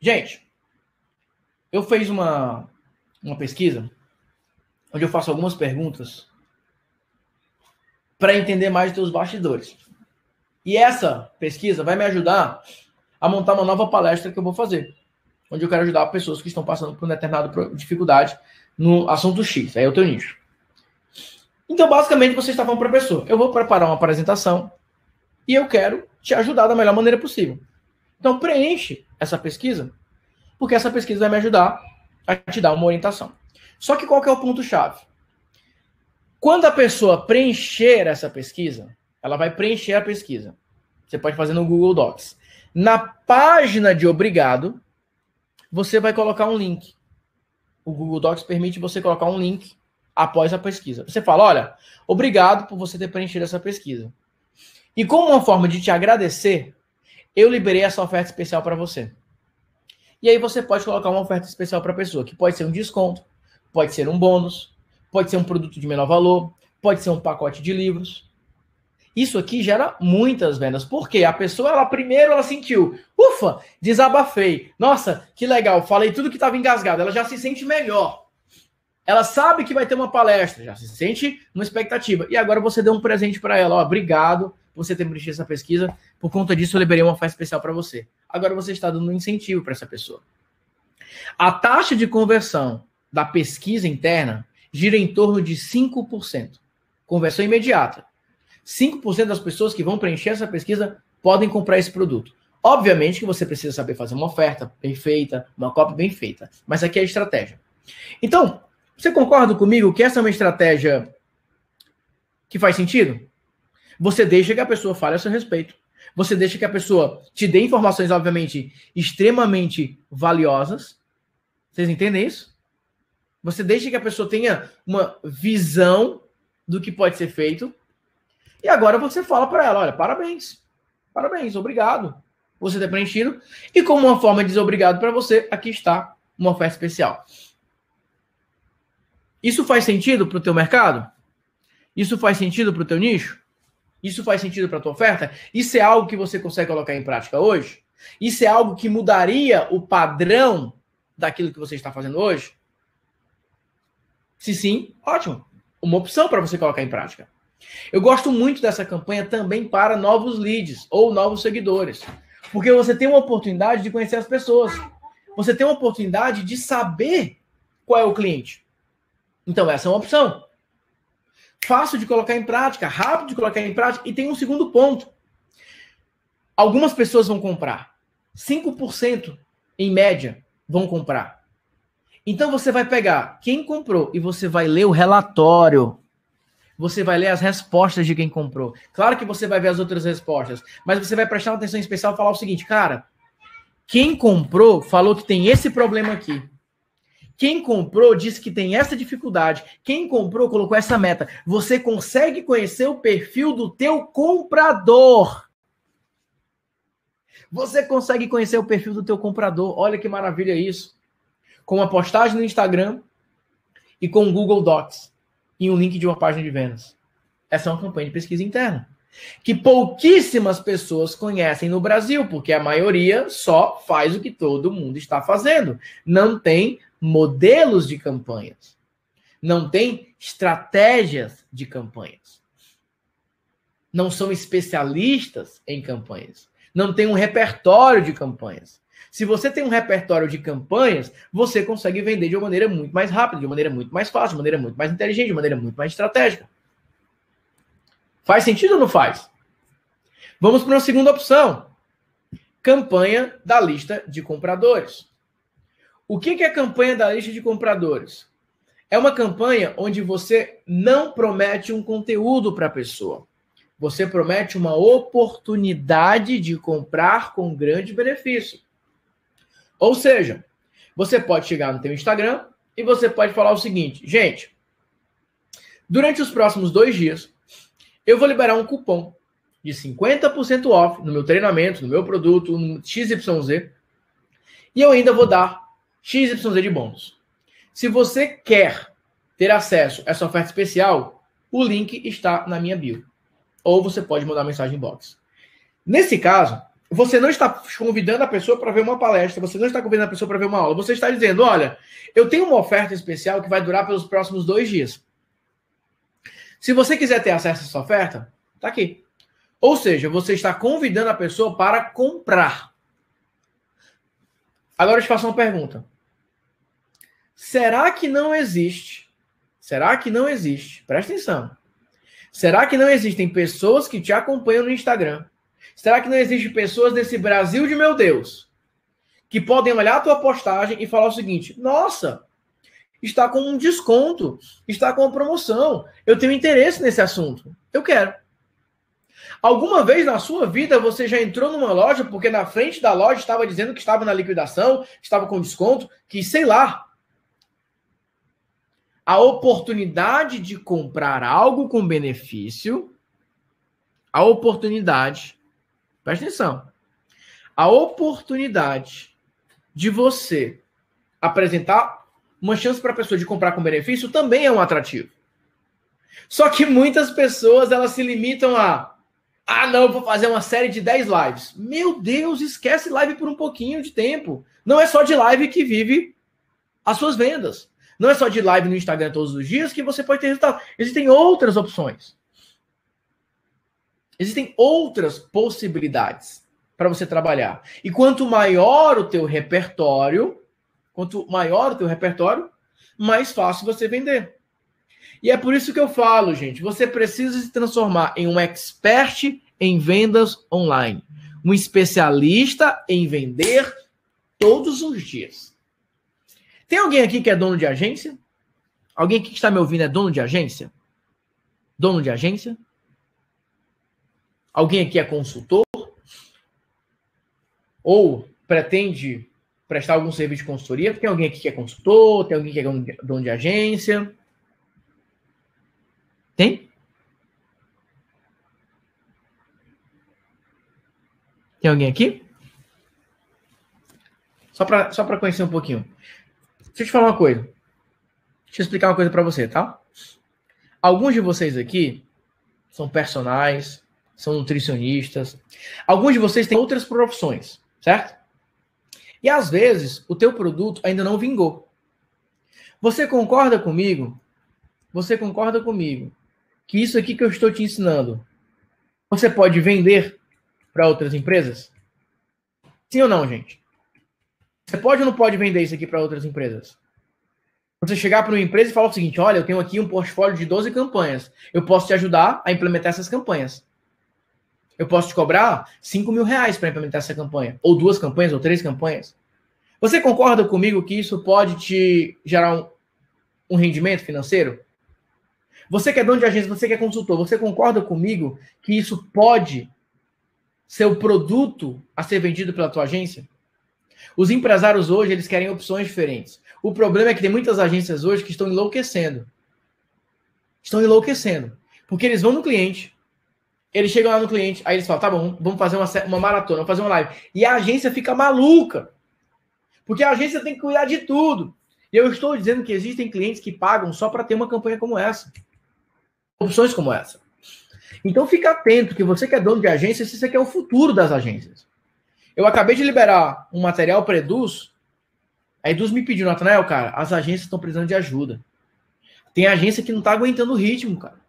A: Gente, eu fiz uma uma pesquisa onde eu faço algumas perguntas para entender mais os teus bastidores. E essa pesquisa vai me ajudar a montar uma nova palestra que eu vou fazer, onde eu quero ajudar pessoas que estão passando por uma determinada dificuldade no assunto X, aí é o teu nicho. Então, basicamente, você está falando para a pessoa, eu vou preparar uma apresentação e eu quero te ajudar da melhor maneira possível. Então, preenche essa pesquisa, porque essa pesquisa vai me ajudar a te dar uma orientação. Só que qual que é o ponto-chave? Quando a pessoa preencher essa pesquisa, ela vai preencher a pesquisa. Você pode fazer no Google Docs. Na página de obrigado, você vai colocar um link. O Google Docs permite você colocar um link após a pesquisa. Você fala: olha, obrigado por você ter preenchido essa pesquisa. E como uma forma de te agradecer, eu liberei essa oferta especial para você. E aí você pode colocar uma oferta especial para a pessoa, que pode ser um desconto, Pode ser um bônus, pode ser um produto de menor valor, pode ser um pacote de livros. Isso aqui gera muitas vendas. porque A pessoa, ela primeiro, ela sentiu, ufa, desabafei. Nossa, que legal, falei tudo que estava engasgado. Ela já se sente melhor. Ela sabe que vai ter uma palestra, já se sente uma expectativa. E agora você deu um presente para ela. Ó, obrigado por você ter preenchido essa pesquisa. Por conta disso, eu liberei uma oferta especial para você. Agora você está dando um incentivo para essa pessoa. A taxa de conversão da pesquisa interna gira em torno de 5%. Conversão imediata. 5% das pessoas que vão preencher essa pesquisa podem comprar esse produto. Obviamente que você precisa saber fazer uma oferta bem feita, uma cópia bem feita, mas aqui é a estratégia. Então, você concorda comigo que essa é uma estratégia que faz sentido? Você deixa que a pessoa fale a seu respeito. Você deixa que a pessoa te dê informações, obviamente, extremamente valiosas. Vocês entendem isso? Você deixa que a pessoa tenha uma visão do que pode ser feito. E agora você fala para ela: olha, parabéns. Parabéns, obrigado. Você ter preenchido. E como uma forma de dizer obrigado para você, aqui está uma oferta especial. Isso faz sentido para o teu mercado? Isso faz sentido para o teu nicho? Isso faz sentido para a tua oferta? Isso é algo que você consegue colocar em prática hoje? Isso é algo que mudaria o padrão daquilo que você está fazendo hoje? Se sim, ótimo. Uma opção para você colocar em prática. Eu gosto muito dessa campanha também para novos leads ou novos seguidores, porque você tem uma oportunidade de conhecer as pessoas. Você tem uma oportunidade de saber qual é o cliente. Então, essa é uma opção. Fácil de colocar em prática, rápido de colocar em prática. E tem um segundo ponto. Algumas pessoas vão comprar. 5% em média vão comprar. Então você vai pegar quem comprou e você vai ler o relatório. Você vai ler as respostas de quem comprou. Claro que você vai ver as outras respostas, mas você vai prestar uma atenção especial e falar o seguinte, cara, quem comprou falou que tem esse problema aqui. Quem comprou disse que tem essa dificuldade. Quem comprou colocou essa meta. Você consegue conhecer o perfil do teu comprador. Você consegue conhecer o perfil do teu comprador. Olha que maravilha isso com uma postagem no Instagram e com o Google Docs e um link de uma página de vendas. Essa é uma campanha de pesquisa interna que pouquíssimas pessoas conhecem no Brasil, porque a maioria só faz o que todo mundo está fazendo. Não tem modelos de campanhas. Não tem estratégias de campanhas. Não são especialistas em campanhas. Não tem um repertório de campanhas. Se você tem um repertório de campanhas, você consegue vender de uma maneira muito mais rápida, de uma maneira muito mais fácil, de uma maneira muito mais inteligente, de uma maneira muito mais estratégica. Faz sentido ou não faz? Vamos para uma segunda opção. Campanha da lista de compradores. O que é a campanha da lista de compradores? É uma campanha onde você não promete um conteúdo para a pessoa. Você promete uma oportunidade de comprar com grande benefício. Ou seja, você pode chegar no teu Instagram e você pode falar o seguinte, gente, durante os próximos dois dias, eu vou liberar um cupom de 50% off no meu treinamento, no meu produto, no XYZ, e eu ainda vou dar XYZ de bônus. Se você quer ter acesso a essa oferta especial, o link está na minha bio. Ou você pode mandar mensagem em box. Nesse caso, você não está convidando a pessoa para ver uma palestra, você não está convidando a pessoa para ver uma aula, você está dizendo: olha, eu tenho uma oferta especial que vai durar pelos próximos dois dias. Se você quiser ter acesso a essa oferta, está aqui. Ou seja, você está convidando a pessoa para comprar. Agora eu te faço uma pergunta. Será que não existe? Será que não existe? Presta atenção. Será que não existem pessoas que te acompanham no Instagram Será que não existe pessoas nesse Brasil de meu Deus que podem olhar a tua postagem e falar o seguinte: nossa, está com um desconto, está com uma promoção, eu tenho interesse nesse assunto, eu quero. Alguma vez na sua vida você já entrou numa loja porque na frente da loja estava dizendo que estava na liquidação, estava com desconto, que sei lá. A oportunidade de comprar algo com benefício, a oportunidade Presta atenção. A oportunidade de você apresentar uma chance para a pessoa de comprar com benefício também é um atrativo. Só que muitas pessoas elas se limitam a ah, não, vou fazer uma série de 10 lives. Meu Deus, esquece live por um pouquinho de tempo. Não é só de live que vive as suas vendas. Não é só de live no Instagram todos os dias que você pode ter resultado. Existem outras opções. Existem outras possibilidades para você trabalhar. E quanto maior o teu repertório, quanto maior o teu repertório, mais fácil você vender. E é por isso que eu falo, gente, você precisa se transformar em um expert em vendas online, um especialista em vender todos os dias. Tem alguém aqui que é dono de agência? Alguém aqui que está me ouvindo é dono de agência? Dono de agência? Alguém aqui é consultor? Ou pretende prestar algum serviço de consultoria? Tem alguém aqui que é consultor? Tem alguém que é dono de agência? Tem? Tem alguém aqui? Só para só conhecer um pouquinho. Deixa eu te falar uma coisa. Deixa eu explicar uma coisa para você, tá? Alguns de vocês aqui são personagens, são nutricionistas. Alguns de vocês têm outras profissões, certo? E às vezes o teu produto ainda não vingou. Você concorda comigo? Você concorda comigo que isso aqui que eu estou te ensinando, você pode vender para outras empresas? Sim ou não, gente? Você pode ou não pode vender isso aqui para outras empresas? Você chegar para uma empresa e falar o seguinte: olha, eu tenho aqui um portfólio de 12 campanhas. Eu posso te ajudar a implementar essas campanhas. Eu posso te cobrar 5 mil reais para implementar essa campanha, ou duas campanhas, ou três campanhas. Você concorda comigo que isso pode te gerar um, um rendimento financeiro? Você que é dono de agência, você que é consultor, você concorda comigo que isso pode ser o produto a ser vendido pela tua agência? Os empresários hoje, eles querem opções diferentes. O problema é que tem muitas agências hoje que estão enlouquecendo. Estão enlouquecendo. Porque eles vão no cliente, eles chegam lá no cliente, aí eles falam: tá bom, vamos fazer uma, uma maratona, vamos fazer uma live. E a agência fica maluca. Porque a agência tem que cuidar de tudo. E eu estou dizendo que existem clientes que pagam só para ter uma campanha como essa. Opções como essa. Então fica atento que você que é dono de agência, se você quer o futuro das agências. Eu acabei de liberar um material para Eduz. A Eduz me pediu, Natanael, cara, as agências estão precisando de ajuda. Tem agência que não está aguentando o ritmo, cara.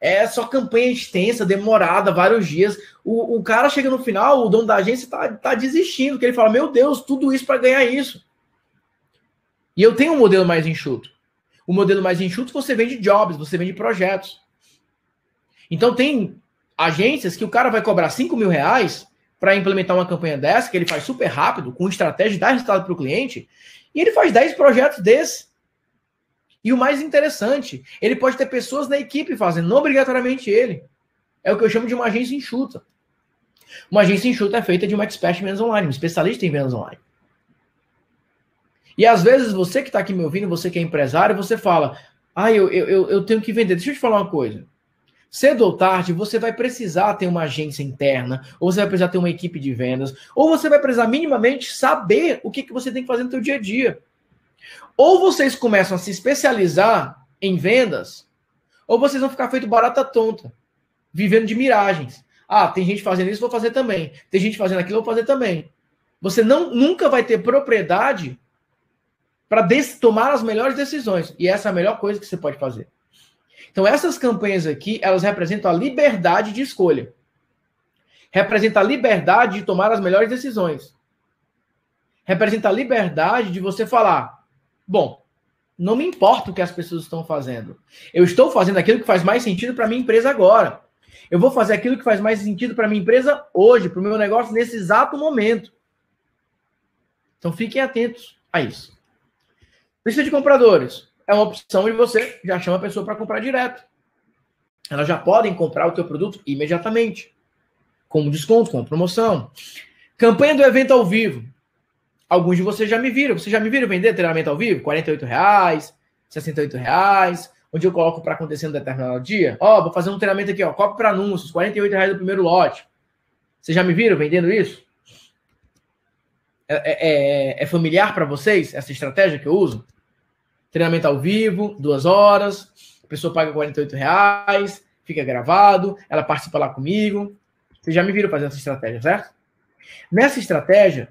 A: É só campanha extensa, demorada, vários dias. O, o cara chega no final, o dono da agência tá, tá desistindo, porque ele fala: Meu Deus, tudo isso para ganhar isso. E eu tenho um modelo mais enxuto. O modelo mais enxuto você vende jobs, você vende projetos. Então tem agências que o cara vai cobrar 5 mil reais para implementar uma campanha dessa, que ele faz super rápido, com estratégia, dá resultado para o cliente, e ele faz 10 projetos desses. E o mais interessante, ele pode ter pessoas na equipe fazendo, não obrigatoriamente ele. É o que eu chamo de uma agência enxuta. Uma agência enxuta é feita de um expert em vendas online, um especialista em vendas online. E às vezes você que está aqui me ouvindo, você que é empresário, você fala: ah, eu, eu, eu tenho que vender. Deixa eu te falar uma coisa. Cedo ou tarde, você vai precisar ter uma agência interna, ou você vai precisar ter uma equipe de vendas, ou você vai precisar minimamente saber o que, que você tem que fazer no seu dia a dia. Ou vocês começam a se especializar em vendas, ou vocês vão ficar feito barata tonta, vivendo de miragens. Ah, tem gente fazendo isso, vou fazer também. Tem gente fazendo aquilo, vou fazer também. Você não, nunca vai ter propriedade para tomar as melhores decisões. E essa é a melhor coisa que você pode fazer. Então, essas campanhas aqui, elas representam a liberdade de escolha. Representa a liberdade de tomar as melhores decisões. Representa a liberdade de você falar: bom, não me importa o que as pessoas estão fazendo. Eu estou fazendo aquilo que faz mais sentido para minha empresa agora. Eu vou fazer aquilo que faz mais sentido para minha empresa hoje, para o meu negócio nesse exato momento. Então fiquem atentos a isso. Lista de compradores é uma opção e você já chama a pessoa para comprar direto. Elas já podem comprar o teu produto imediatamente, com desconto, com promoção. Campanha do evento ao vivo. Alguns de vocês já me viram. Vocês já me viram vender treinamento ao vivo? R$ reais, R$ reais, onde eu coloco para acontecer no determinado dia. Ó, oh, vou fazer um treinamento aqui, ó, copy para anúncios, R$ reais do primeiro lote. Vocês já me viram vendendo isso? É, é, é, é familiar para vocês essa estratégia que eu uso? Treinamento ao vivo, duas horas, a pessoa paga R$ reais, fica gravado, ela participa lá comigo. Vocês já me viram fazer essa estratégia, certo? Nessa estratégia,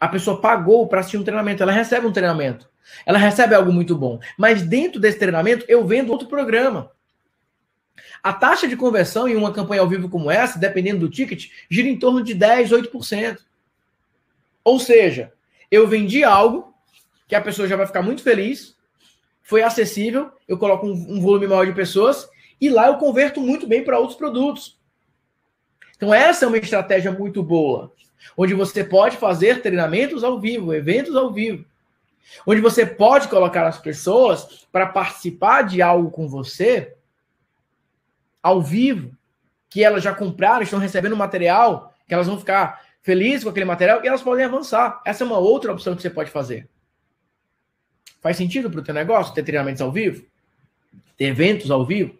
A: a pessoa pagou para assistir um treinamento, ela recebe um treinamento. Ela recebe algo muito bom. Mas dentro desse treinamento, eu vendo outro programa. A taxa de conversão em uma campanha ao vivo como essa, dependendo do ticket, gira em torno de 10, 8%. Ou seja, eu vendi algo que a pessoa já vai ficar muito feliz, foi acessível, eu coloco um, um volume maior de pessoas e lá eu converto muito bem para outros produtos. Então essa é uma estratégia muito boa onde você pode fazer treinamentos ao vivo, eventos ao vivo, onde você pode colocar as pessoas para participar de algo com você ao vivo, que elas já compraram, estão recebendo material, que elas vão ficar felizes com aquele material e elas podem avançar. Essa é uma outra opção que você pode fazer. Faz sentido para o teu negócio ter treinamentos ao vivo? Ter eventos ao vivo?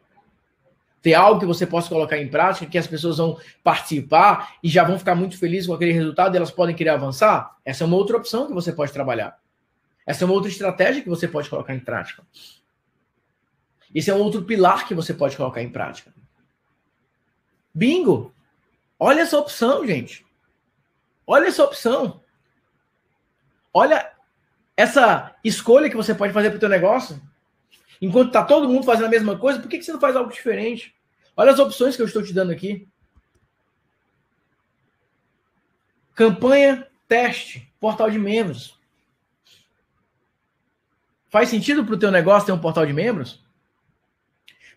A: ter algo que você possa colocar em prática, que as pessoas vão participar e já vão ficar muito felizes com aquele resultado e elas podem querer avançar? Essa é uma outra opção que você pode trabalhar. Essa é uma outra estratégia que você pode colocar em prática. Esse é um outro pilar que você pode colocar em prática. Bingo! Olha essa opção, gente. Olha essa opção. Olha essa escolha que você pode fazer para o teu negócio. Enquanto está todo mundo fazendo a mesma coisa, por que, que você não faz algo diferente? Olha as opções que eu estou te dando aqui. Campanha, teste, portal de membros. Faz sentido para o teu negócio ter um portal de membros?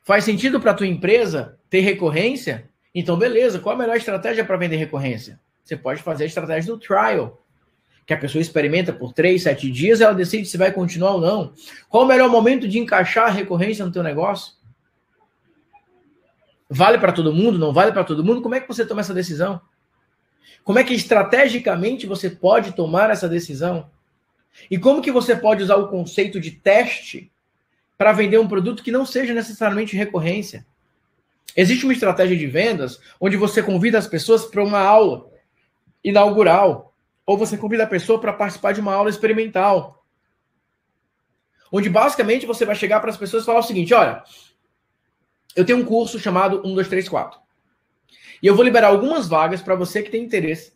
A: Faz sentido para a tua empresa ter recorrência? Então, beleza. Qual a melhor estratégia para vender recorrência? Você pode fazer a estratégia do trial que a pessoa experimenta por três, sete dias, ela decide se vai continuar ou não. Qual o melhor momento de encaixar a recorrência no teu negócio? Vale para todo mundo? Não vale para todo mundo? Como é que você toma essa decisão? Como é que estrategicamente você pode tomar essa decisão? E como que você pode usar o conceito de teste para vender um produto que não seja necessariamente recorrência? Existe uma estratégia de vendas onde você convida as pessoas para uma aula inaugural, ou você convida a pessoa para participar de uma aula experimental. Onde basicamente você vai chegar para as pessoas e falar o seguinte: olha, eu tenho um curso chamado 1234. E eu vou liberar algumas vagas para você que tem interesse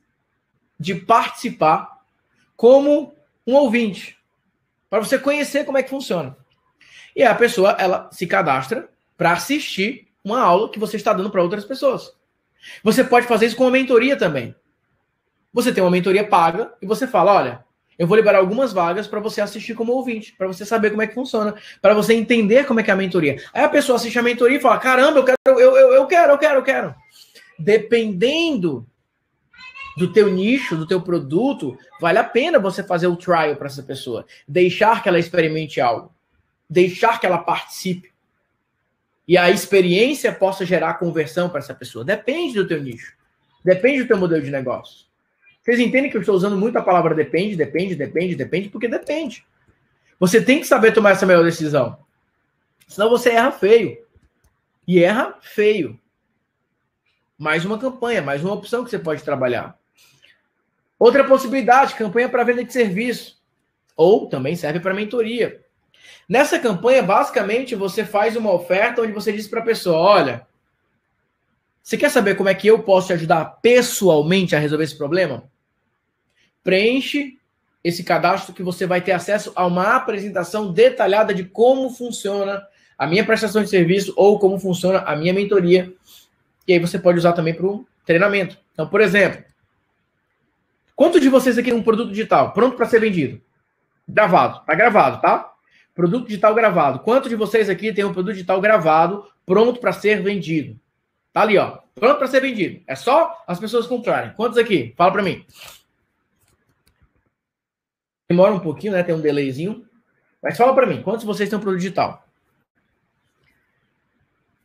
A: de participar como um ouvinte, para você conhecer como é que funciona. E a pessoa, ela se cadastra para assistir uma aula que você está dando para outras pessoas. Você pode fazer isso com uma mentoria também. Você tem uma mentoria paga e você fala: olha, eu vou liberar algumas vagas para você assistir como ouvinte, para você saber como é que funciona, para você entender como é que é a mentoria. Aí a pessoa assiste a mentoria e fala: caramba, eu quero, eu, eu, eu quero, eu quero, eu quero. Dependendo do teu nicho, do teu produto, vale a pena você fazer o trial para essa pessoa, deixar que ela experimente algo, deixar que ela participe. E a experiência possa gerar conversão para essa pessoa. Depende do teu nicho. Depende do teu modelo de negócio. Vocês entendem que eu estou usando muito a palavra depende, depende, depende, depende, porque depende. Você tem que saber tomar essa melhor decisão. Senão você erra feio. E erra feio. Mais uma campanha, mais uma opção que você pode trabalhar. Outra possibilidade, campanha para venda de serviço. Ou também serve para mentoria. Nessa campanha, basicamente, você faz uma oferta onde você diz para a pessoa: olha, você quer saber como é que eu posso te ajudar pessoalmente a resolver esse problema? preenche esse cadastro que você vai ter acesso a uma apresentação detalhada de como funciona a minha prestação de serviço ou como funciona a minha mentoria. E aí você pode usar também para o treinamento. Então, por exemplo, quantos de vocês aqui têm um produto digital pronto para ser vendido? Gravado, tá gravado, tá? Produto digital gravado. Quantos de vocês aqui tem um produto digital gravado pronto para ser vendido? Tá ali, ó, pronto para ser vendido. É só as pessoas comprarem. Quantos aqui? Fala para mim demora um pouquinho, né? Tem um delayzinho. Mas fala para mim, quantos vocês têm um produto digital?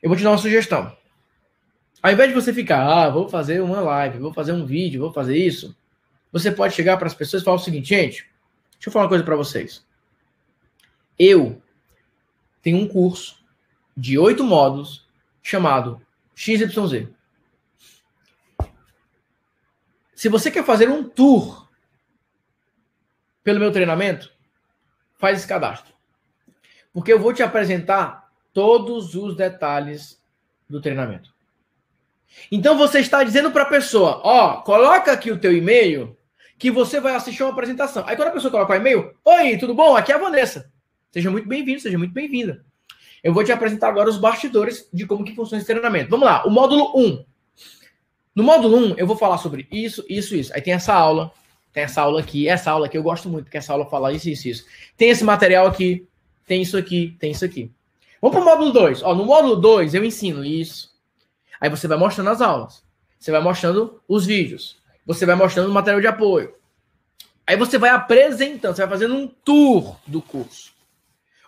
A: Eu vou te dar uma sugestão. Ao invés de você ficar, ah, vou fazer uma live, vou fazer um vídeo, vou fazer isso, você pode chegar para as pessoas e falar o seguinte, gente, deixa eu falar uma coisa para vocês. Eu tenho um curso de oito módulos chamado XYZ. Se você quer fazer um tour pelo meu treinamento? Faz esse cadastro. Porque eu vou te apresentar todos os detalhes do treinamento. Então você está dizendo para a pessoa, ó, coloca aqui o teu e-mail que você vai assistir uma apresentação. Aí quando a pessoa coloca o e-mail, oi, tudo bom? Aqui é a Vanessa. Seja muito bem-vindo, seja muito bem-vinda. Eu vou te apresentar agora os bastidores de como que funciona esse treinamento. Vamos lá, o módulo 1. No módulo 1, eu vou falar sobre isso, isso, isso. Aí tem essa aula, tem essa aula aqui, essa aula aqui eu gosto muito, porque essa aula fala isso, isso, isso. Tem esse material aqui, tem isso aqui, tem isso aqui. Vamos para o módulo 2. Ó, no módulo 2 eu ensino isso. Aí você vai mostrando as aulas. Você vai mostrando os vídeos. Você vai mostrando o material de apoio. Aí você vai apresentando, você vai fazendo um tour do curso.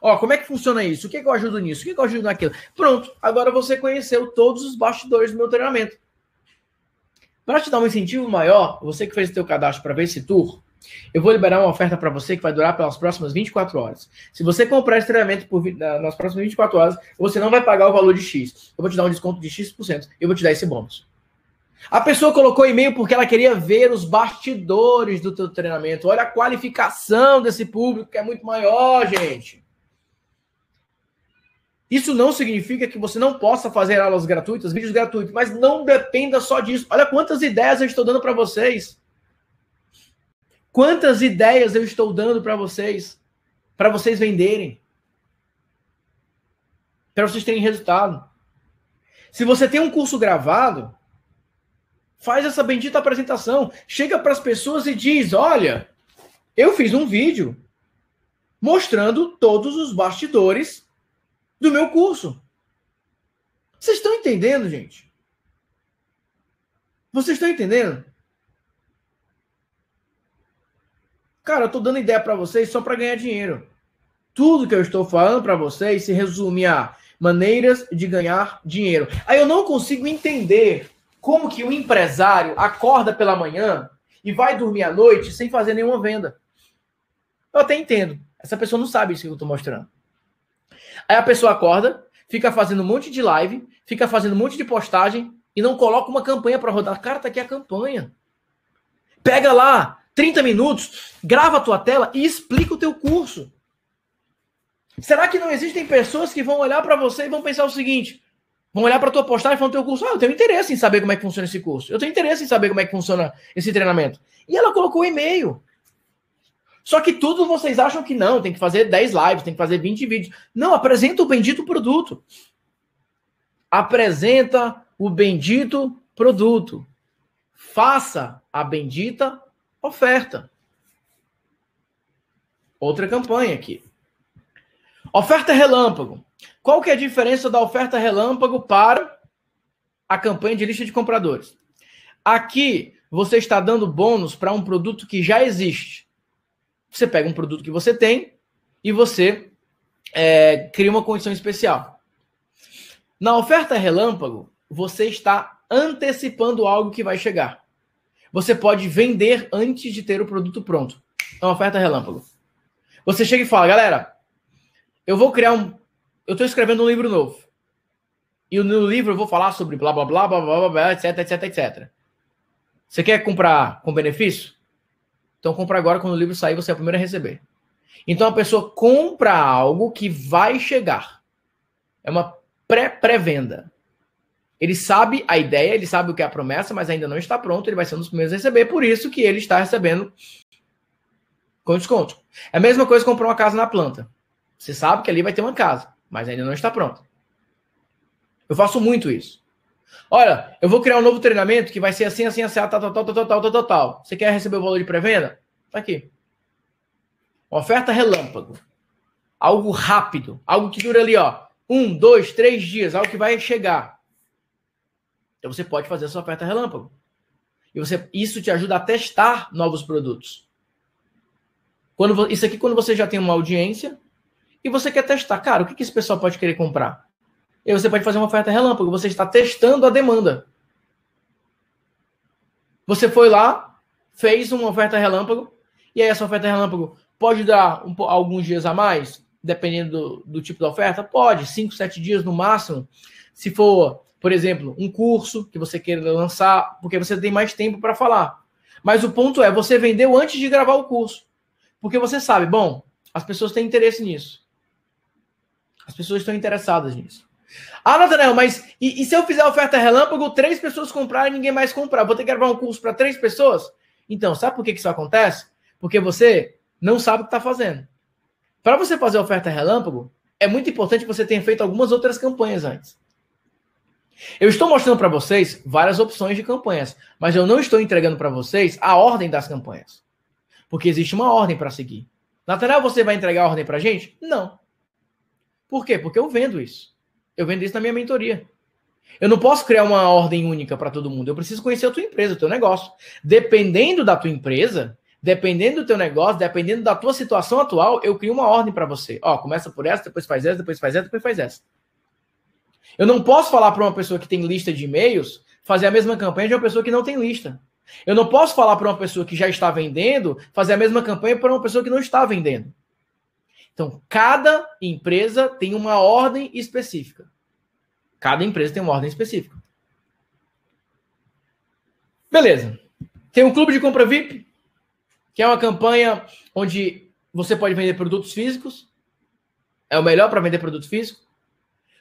A: Ó, como é que funciona isso? O que, é que eu ajudo nisso? O que, é que eu ajudo naquilo? Pronto, agora você conheceu todos os bastidores do meu treinamento. Para te dar um incentivo maior, você que fez o seu cadastro para ver esse tour, eu vou liberar uma oferta para você que vai durar pelas próximas 24 horas. Se você comprar esse treinamento por, nas próximas 24 horas, você não vai pagar o valor de X. Eu vou te dar um desconto de X%, eu vou te dar esse bônus. A pessoa colocou e-mail porque ela queria ver os bastidores do teu treinamento. Olha a qualificação desse público que é muito maior, gente. Isso não significa que você não possa fazer aulas gratuitas, vídeos gratuitos, mas não dependa só disso. Olha quantas ideias eu estou dando para vocês. Quantas ideias eu estou dando para vocês, para vocês venderem, para vocês terem resultado. Se você tem um curso gravado, faz essa bendita apresentação, chega para as pessoas e diz: "Olha, eu fiz um vídeo mostrando todos os bastidores do meu curso. Vocês estão entendendo, gente? Vocês estão entendendo? Cara, eu estou dando ideia para vocês só para ganhar dinheiro. Tudo que eu estou falando para vocês se resume a maneiras de ganhar dinheiro. Aí eu não consigo entender como que o um empresário acorda pela manhã e vai dormir à noite sem fazer nenhuma venda. Eu até entendo. Essa pessoa não sabe isso que eu estou mostrando. Aí a pessoa acorda, fica fazendo um monte de live, fica fazendo um monte de postagem e não coloca uma campanha para rodar. Cara, tá aqui a campanha. Pega lá 30 minutos, grava a tua tela e explica o teu curso. Será que não existem pessoas que vão olhar para você e vão pensar o seguinte? Vão olhar para tua postagem e falar teu curso. Ah, eu tenho interesse em saber como é que funciona esse curso. Eu tenho interesse em saber como é que funciona esse treinamento. E ela colocou o e-mail. Só que tudo vocês acham que não, tem que fazer 10 lives, tem que fazer 20 vídeos. Não, apresenta o bendito produto. Apresenta o bendito produto. Faça a bendita oferta. Outra campanha aqui. Oferta relâmpago. Qual que é a diferença da oferta relâmpago para a campanha de lista de compradores? Aqui você está dando bônus para um produto que já existe você pega um produto que você tem e você é, cria uma condição especial. Na oferta relâmpago, você está antecipando algo que vai chegar. Você pode vender antes de ter o produto pronto. É uma oferta relâmpago. Você chega e fala, galera, eu vou criar um. Eu estou escrevendo um livro novo. E no livro eu vou falar sobre blá blá blá blá blá blá, blá etc, etc, etc. Você quer comprar com benefício? Então compra agora, quando o livro sair, você é o primeiro a receber. Então a pessoa compra algo que vai chegar. É uma pré-pré-venda. Ele sabe a ideia, ele sabe o que é a promessa, mas ainda não está pronto, ele vai ser um dos primeiros a receber, por isso que ele está recebendo com desconto. É a mesma coisa comprar uma casa na planta. Você sabe que ali vai ter uma casa, mas ainda não está pronta. Eu faço muito isso. Olha, eu vou criar um novo treinamento que vai ser assim, assim, assim, tal, tal, tal, tal, tal, tal, tal, tal. Você quer receber o valor de pré-venda? Tá aqui. Uma oferta relâmpago. Algo rápido. Algo que dura ali, ó. Um, dois, três dias. Algo que vai chegar. Então você pode fazer essa oferta relâmpago. E você, isso te ajuda a testar novos produtos. Quando, isso aqui quando você já tem uma audiência e você quer testar. Cara, o que, que esse pessoal pode querer comprar? E você pode fazer uma oferta relâmpago. Você está testando a demanda. Você foi lá, fez uma oferta relâmpago, e aí essa oferta relâmpago pode dar um, alguns dias a mais, dependendo do, do tipo da oferta? Pode, 5, 7 dias no máximo. Se for, por exemplo, um curso que você queira lançar, porque você tem mais tempo para falar. Mas o ponto é, você vendeu antes de gravar o curso. Porque você sabe, bom, as pessoas têm interesse nisso. As pessoas estão interessadas nisso. Ah, Nathanael, mas e, e, se eu fizer oferta relâmpago, três pessoas comprarem e ninguém mais comprar? Vou ter que gravar um curso para três pessoas? Então, sabe por que, que isso acontece? Porque você não sabe o que está fazendo. Para você fazer oferta relâmpago, é muito importante que você tenha feito algumas outras campanhas antes. Eu estou mostrando para vocês várias opções de campanhas, mas eu não estou entregando para vocês a ordem das campanhas. Porque existe uma ordem para seguir. Natanael, você vai entregar a ordem para gente? Não. Por quê? Porque eu vendo isso. Eu vendo isso na minha mentoria. Eu não posso criar uma ordem única para todo mundo. Eu preciso conhecer a tua empresa, o teu negócio. Dependendo da tua empresa, dependendo do teu negócio, dependendo da tua situação atual, eu crio uma ordem para você. Ó, começa por essa, depois faz essa, depois faz essa, depois faz essa. Eu não posso falar para uma pessoa que tem lista de e-mails fazer a mesma campanha de uma pessoa que não tem lista. Eu não posso falar para uma pessoa que já está vendendo fazer a mesma campanha para uma pessoa que não está vendendo. Então, cada empresa tem uma ordem específica. Cada empresa tem uma ordem específica. Beleza. Tem um clube de compra VIP, que é uma campanha onde você pode vender produtos físicos. É o melhor para vender produto físico.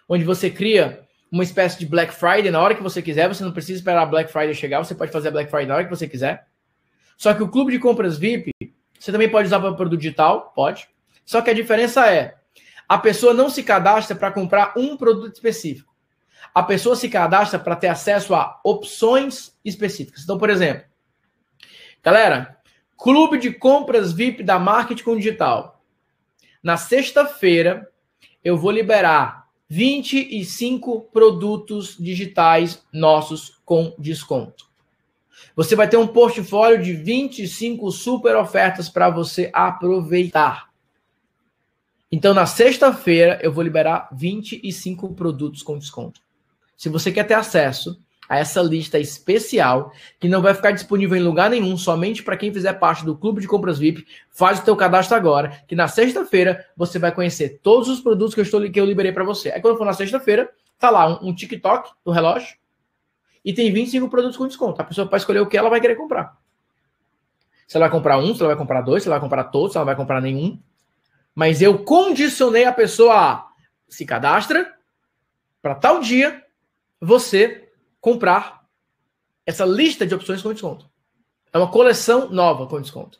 A: Onde você cria uma espécie de Black Friday na hora que você quiser. Você não precisa esperar a Black Friday chegar. Você pode fazer a Black Friday na hora que você quiser. Só que o clube de compras VIP, você também pode usar para produto digital, pode. Só que a diferença é: a pessoa não se cadastra para comprar um produto específico. A pessoa se cadastra para ter acesso a opções específicas. Então, por exemplo, galera, clube de compras VIP da Marketing com Digital. Na sexta-feira, eu vou liberar 25 produtos digitais nossos com desconto. Você vai ter um portfólio de 25 super ofertas para você aproveitar. Então, na sexta-feira, eu vou liberar 25 produtos com desconto. Se você quer ter acesso a essa lista especial, que não vai ficar disponível em lugar nenhum, somente para quem fizer parte do Clube de Compras VIP, faz o teu cadastro agora, que na sexta-feira você vai conhecer todos os produtos que eu, estou, que eu liberei para você. Aí, quando for na sexta-feira, tá lá um, um TikTok do relógio, e tem 25 produtos com desconto. A pessoa pode escolher o que ela vai querer comprar. Se ela vai comprar um, se ela vai comprar dois, se ela vai comprar todos, se ela vai comprar nenhum mas eu condicionei a pessoa a se cadastra para tal dia você comprar essa lista de opções com desconto. É uma coleção nova com desconto.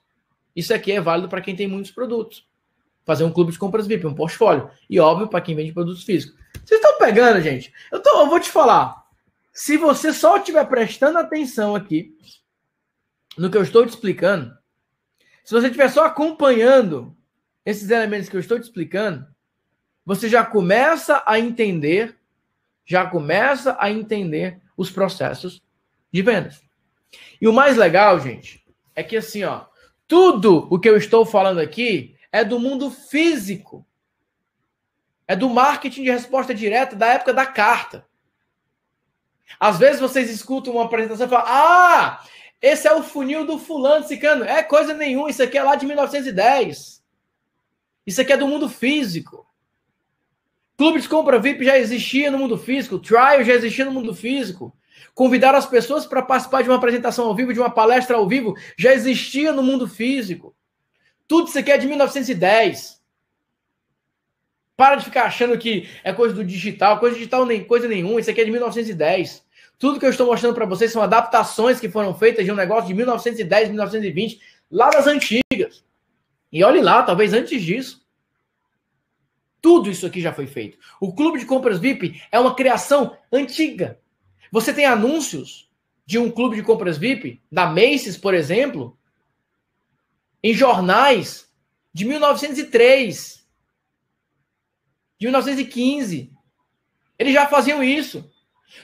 A: Isso aqui é válido para quem tem muitos produtos. Fazer um clube de compras VIP, um portfólio. E óbvio, para quem vende produtos físicos. Vocês estão pegando, gente? Eu, tô, eu vou te falar. Se você só estiver prestando atenção aqui no que eu estou te explicando, se você estiver só acompanhando esses elementos que eu estou te explicando, você já começa a entender, já começa a entender os processos de vendas. E o mais legal, gente, é que assim, ó, tudo o que eu estou falando aqui é do mundo físico. É do marketing de resposta direta da época da carta. Às vezes vocês escutam uma apresentação e falam: Ah, esse é o funil do fulano, cicano. É coisa nenhuma, isso aqui é lá de 1910. Isso aqui é do mundo físico. Clube de compra VIP já existia no mundo físico, trial já existia no mundo físico. Convidar as pessoas para participar de uma apresentação ao vivo, de uma palestra ao vivo, já existia no mundo físico. Tudo isso aqui é de 1910. Para de ficar achando que é coisa do digital, coisa digital nem coisa nenhuma, isso aqui é de 1910. Tudo que eu estou mostrando para vocês são adaptações que foram feitas de um negócio de 1910, 1920, lá das antigas. E olhe lá, talvez antes disso. Tudo isso aqui já foi feito. O clube de compras VIP é uma criação antiga. Você tem anúncios de um clube de compras VIP, da Macy's, por exemplo, em jornais de 1903, de 1915. Eles já faziam isso.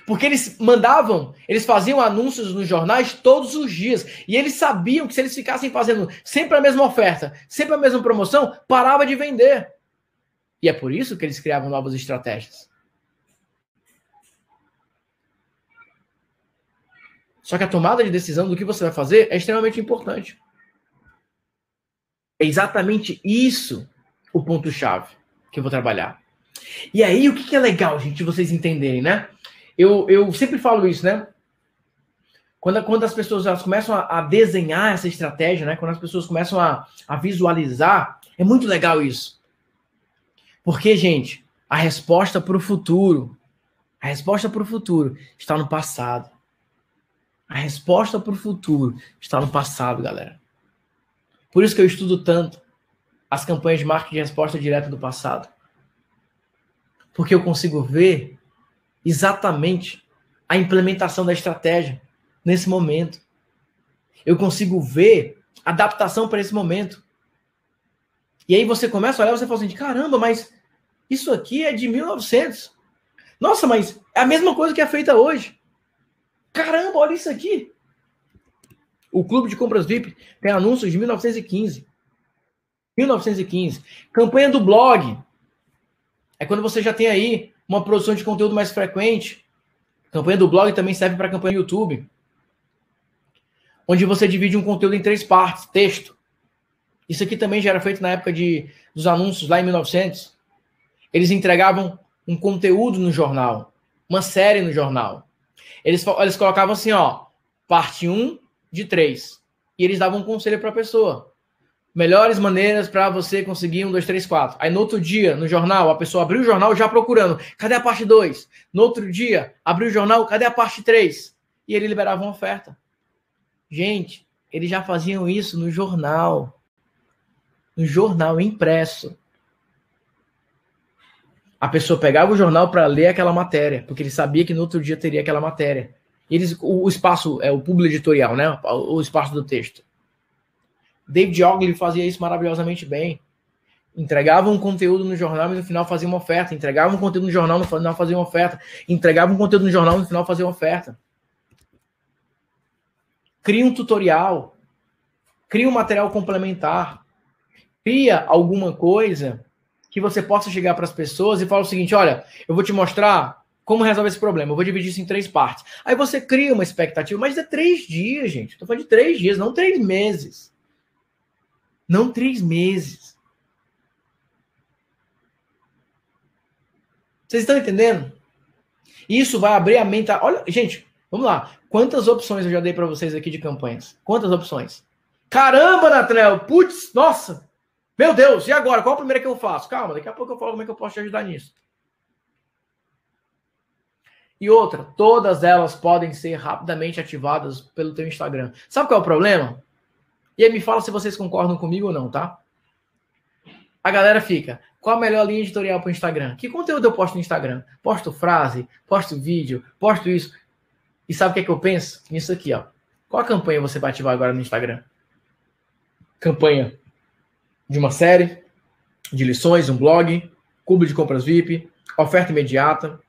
A: Porque eles mandavam, eles faziam anúncios nos jornais todos os dias. E eles sabiam que se eles ficassem fazendo sempre a mesma oferta, sempre a mesma promoção, parava de vender. E é por isso que eles criavam novas estratégias. Só que a tomada de decisão do que você vai fazer é extremamente importante. É exatamente isso o ponto-chave que eu vou trabalhar. E aí, o que é legal, gente, vocês entenderem, né? Eu, eu sempre falo isso, né? Quando, quando as pessoas elas começam a, a desenhar essa estratégia, né? Quando as pessoas começam a, a visualizar, é muito legal isso. Porque, gente, a resposta para o futuro, a resposta para o futuro está no passado. A resposta para o futuro está no passado, galera. Por isso que eu estudo tanto as campanhas de marketing de resposta direta do passado. Porque eu consigo ver exatamente a implementação da estratégia nesse momento. Eu consigo ver adaptação para esse momento. E aí você começa a olhar, você fala assim, caramba, mas isso aqui é de 1900. Nossa, mas é a mesma coisa que é feita hoje. Caramba, olha isso aqui. O clube de compras VIP tem anúncios de 1915. 1915. Campanha do blog. É quando você já tem aí uma produção de conteúdo mais frequente. A campanha do blog também serve para campanha do YouTube, onde você divide um conteúdo em três partes: texto. Isso aqui também já era feito na época de, dos anúncios, lá em 1900. Eles entregavam um conteúdo no jornal, uma série no jornal. Eles, eles colocavam assim, ó, parte 1 de 3. E eles davam um conselho para a pessoa melhores maneiras para você conseguir um, dois, três, quatro. Aí no outro dia, no jornal, a pessoa abriu o jornal já procurando, cadê a parte 2? No outro dia, abriu o jornal, cadê a parte 3? E ele liberava uma oferta. Gente, eles já faziam isso no jornal. No jornal impresso. A pessoa pegava o jornal para ler aquela matéria, porque ele sabia que no outro dia teria aquela matéria. Eles, o, o espaço, é o público editorial, né? O, o espaço do texto. David Ogilvy fazia isso maravilhosamente bem. Entregava um conteúdo no jornal, no final fazia uma oferta. Entregava um conteúdo no jornal, no final fazia uma oferta. Entregava um conteúdo no jornal, no final fazia uma oferta. Cria um tutorial. Cria um material complementar. Cria alguma coisa que você possa chegar para as pessoas e falar o seguinte: olha, eu vou te mostrar como resolver esse problema? Eu vou dividir isso em três partes. Aí você cria uma expectativa, mas é três dias, gente. Estou falando de três dias, não três meses. Não três meses. Vocês estão entendendo? Isso vai abrir a mente. Olha, gente, vamos lá. Quantas opções eu já dei para vocês aqui de campanhas? Quantas opções? Caramba, Natrel! Putz, nossa! Meu Deus, e agora? Qual a primeira que eu faço? Calma, daqui a pouco eu falo como é que eu posso te ajudar nisso. E outra, todas elas podem ser rapidamente ativadas pelo teu Instagram. Sabe qual é o problema? E aí me fala se vocês concordam comigo ou não, tá? A galera fica, qual a melhor linha editorial para o Instagram? Que conteúdo eu posto no Instagram? Posto frase, posto vídeo, posto isso. E sabe o que é que eu penso? Nisso aqui, ó. Qual a campanha você vai ativar agora no Instagram? Campanha de uma série, de lições, um blog, cubo de compras VIP, oferta imediata.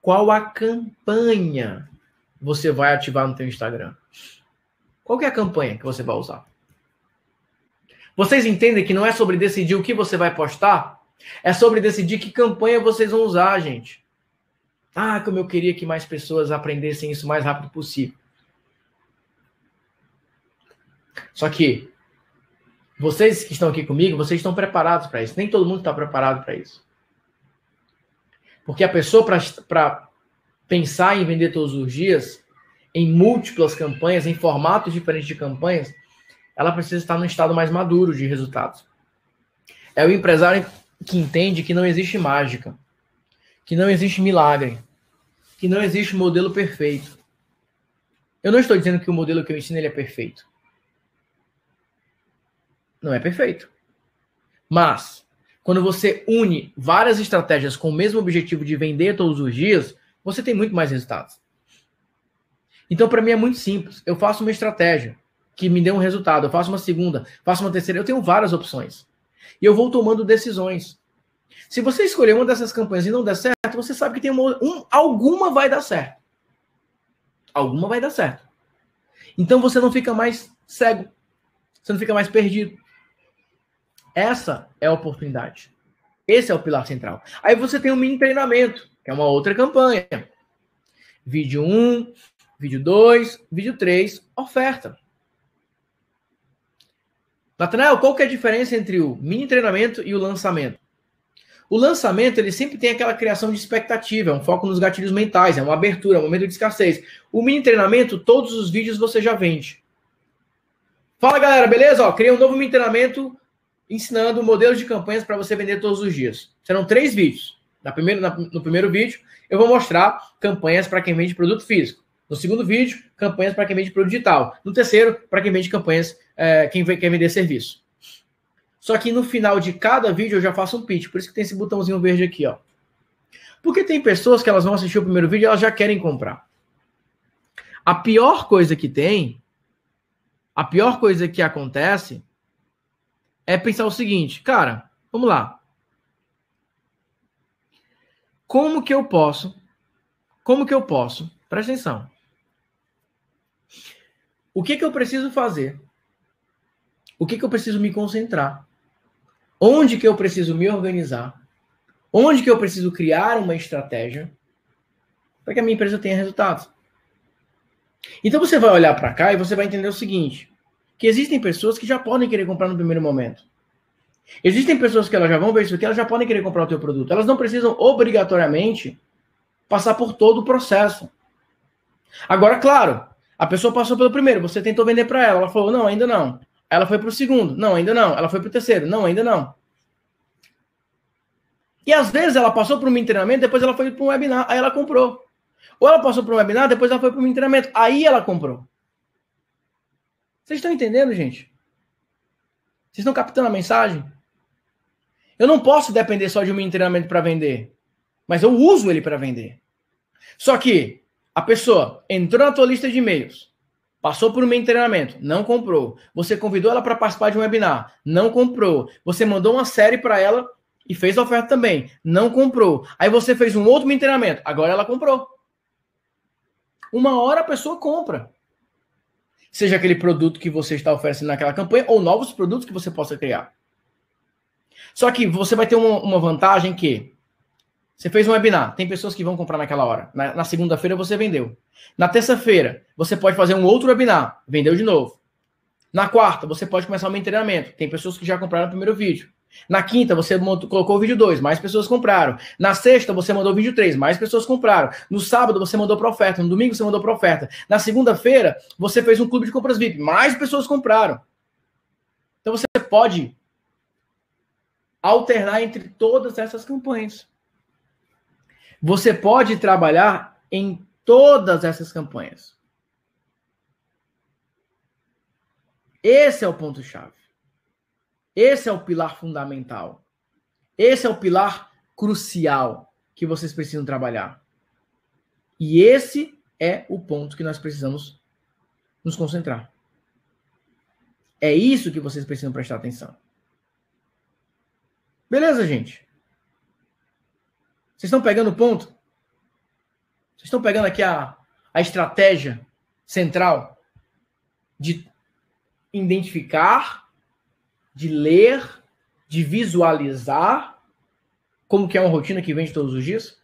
A: Qual a campanha você vai ativar no seu Instagram? Qual é a campanha que você vai usar? Vocês entendem que não é sobre decidir o que você vai postar? É sobre decidir que campanha vocês vão usar, gente. Ah, como eu queria que mais pessoas aprendessem isso o mais rápido possível. Só que vocês que estão aqui comigo, vocês estão preparados para isso. Nem todo mundo está preparado para isso. Porque a pessoa, para pensar em vender todos os dias, em múltiplas campanhas, em formatos diferentes de campanhas, ela precisa estar num estado mais maduro de resultados. É o empresário que entende que não existe mágica, que não existe milagre, que não existe modelo perfeito. Eu não estou dizendo que o modelo que eu ensino ele é perfeito. Não é perfeito. Mas, quando você une várias estratégias com o mesmo objetivo de vender todos os dias, você tem muito mais resultados. Então, para mim é muito simples. Eu faço uma estratégia que me dê um resultado, eu faço uma segunda, faço uma terceira, eu tenho várias opções. E eu vou tomando decisões. Se você escolher uma dessas campanhas e não der certo, você sabe que tem uma, um, alguma vai dar certo. Alguma vai dar certo. Então você não fica mais cego. Você não fica mais perdido. Essa é a oportunidade. Esse é o pilar central. Aí você tem o um mini treinamento, que é uma outra campanha. Vídeo 1, um, Vídeo 2, vídeo 3, oferta. Natanael, qual que é a diferença entre o mini treinamento e o lançamento? O lançamento, ele sempre tem aquela criação de expectativa, é um foco nos gatilhos mentais, é uma abertura, é um momento de escassez. O mini treinamento, todos os vídeos você já vende. Fala galera, beleza? Ó, criei um novo mini treinamento ensinando modelos de campanhas para você vender todos os dias. Serão três vídeos. Na primeira, na, no primeiro vídeo, eu vou mostrar campanhas para quem vende produto físico. No segundo vídeo, campanhas para quem vende produto digital. No terceiro, para quem vende campanhas, é, quem quer vender serviço. Só que no final de cada vídeo eu já faço um pitch, por isso que tem esse botãozinho verde aqui, ó. Porque tem pessoas que elas vão assistir o primeiro vídeo e elas já querem comprar. A pior coisa que tem, a pior coisa que acontece é pensar o seguinte, cara, vamos lá. Como que eu posso? Como que eu posso? Presta atenção. O que, que eu preciso fazer? O que, que eu preciso me concentrar? Onde que eu preciso me organizar? Onde que eu preciso criar uma estratégia para que a minha empresa tenha resultados? Então você vai olhar para cá e você vai entender o seguinte: que existem pessoas que já podem querer comprar no primeiro momento. Existem pessoas que elas já vão ver isso aqui, elas já podem querer comprar o teu produto. Elas não precisam obrigatoriamente passar por todo o processo. Agora, claro, a pessoa passou pelo primeiro, você tentou vender para ela, ela falou: "Não, ainda não". Ela foi para o segundo, "Não, ainda não". Ela foi para o terceiro, "Não, ainda não". E às vezes ela passou por um treinamento, depois ela foi para um webinar, aí ela comprou. Ou ela passou para um webinar, depois ela foi para um treinamento, aí ela comprou. Vocês estão entendendo, gente? Vocês estão captando a mensagem? Eu não posso depender só de um treinamento para vender, mas eu uso ele para vender. Só que a pessoa entrou na tua lista de e-mails, passou por um meio treinamento, não comprou. Você convidou ela para participar de um webinar, não comprou. Você mandou uma série para ela e fez a oferta também, não comprou. Aí você fez um outro meio treinamento, agora ela comprou. Uma hora a pessoa compra. Seja aquele produto que você está oferecendo naquela campanha ou novos produtos que você possa criar. Só que você vai ter uma, uma vantagem que você fez um webinar, tem pessoas que vão comprar naquela hora. Na, na segunda-feira você vendeu. Na terça-feira, você pode fazer um outro webinar, vendeu de novo. Na quarta, você pode começar um treinamento, tem pessoas que já compraram o primeiro vídeo. Na quinta, você montou, colocou o vídeo 2, mais pessoas compraram. Na sexta, você mandou o vídeo 3, mais pessoas compraram. No sábado, você mandou para oferta. No domingo, você mandou para oferta. Na segunda-feira, você fez um clube de compras VIP, mais pessoas compraram. Então, você pode alternar entre todas essas campanhas. Você pode trabalhar em todas essas campanhas. Esse é o ponto-chave. Esse é o pilar fundamental. Esse é o pilar crucial que vocês precisam trabalhar. E esse é o ponto que nós precisamos nos concentrar. É isso que vocês precisam prestar atenção. Beleza, gente? Vocês estão pegando o ponto? Vocês estão pegando aqui a, a estratégia central de identificar, de ler, de visualizar como que é uma rotina que vende todos os dias?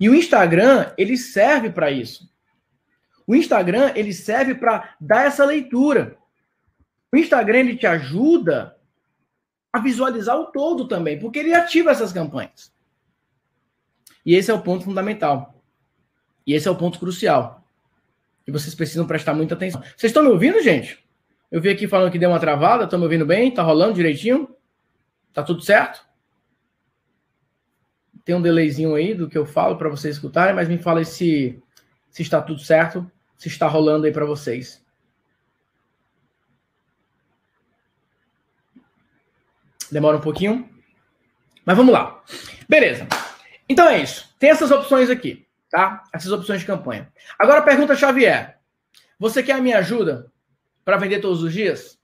A: E o Instagram, ele serve para isso. O Instagram, ele serve para dar essa leitura. O Instagram, ele te ajuda a visualizar o todo também, porque ele ativa essas campanhas. E esse é o ponto fundamental. E esse é o ponto crucial. E vocês precisam prestar muita atenção. Vocês estão me ouvindo, gente? Eu vi aqui falando que deu uma travada, estão me ouvindo bem? Tá rolando direitinho? Tá tudo certo? Tem um delayzinho aí do que eu falo para vocês escutarem, mas me fala se, se está tudo certo, se está rolando aí para vocês. Demora um pouquinho, mas vamos lá. Beleza. Então é isso. Tem essas opções aqui, tá? Essas opções de campanha. Agora a pergunta chave é: você quer a minha ajuda para vender todos os dias?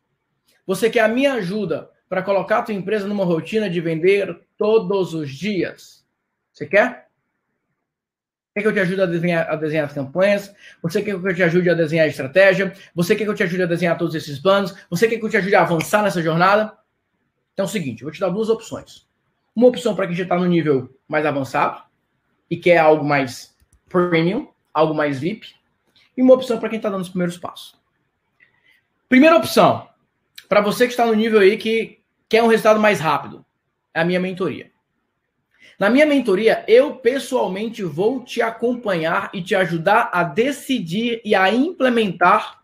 A: Você quer a minha ajuda para colocar a tua empresa numa rotina de vender todos os dias? Você quer? Quer que eu te ajude a desenhar, a desenhar as campanhas? Você quer que eu te ajude a desenhar a estratégia? Você quer que eu te ajude a desenhar todos esses planos? Você quer que eu te ajude a avançar nessa jornada? Então é o seguinte, eu vou te dar duas opções. Uma opção para quem já está no nível mais avançado e quer algo mais premium, algo mais VIP. E uma opção para quem está dando os primeiros passos. Primeira opção, para você que está no nível aí que quer um resultado mais rápido, é a minha mentoria. Na minha mentoria, eu pessoalmente vou te acompanhar e te ajudar a decidir e a implementar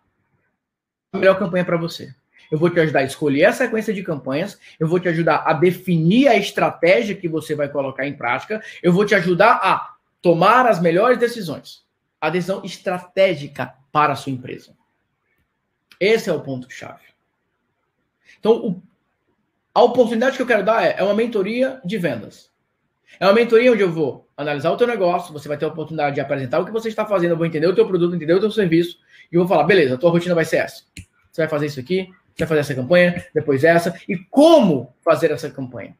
A: a melhor campanha para você eu vou te ajudar a escolher a sequência de campanhas, eu vou te ajudar a definir a estratégia que você vai colocar em prática, eu vou te ajudar a tomar as melhores decisões. A decisão estratégica para a sua empresa. Esse é o ponto-chave. Então, o, a oportunidade que eu quero dar é, é uma mentoria de vendas. É uma mentoria onde eu vou analisar o teu negócio, você vai ter a oportunidade de apresentar o que você está fazendo, eu vou entender o teu produto, entender o teu serviço, e eu vou falar, beleza, a tua rotina vai ser essa. Você vai fazer isso aqui, quer fazer essa campanha, depois essa, e como fazer essa campanha.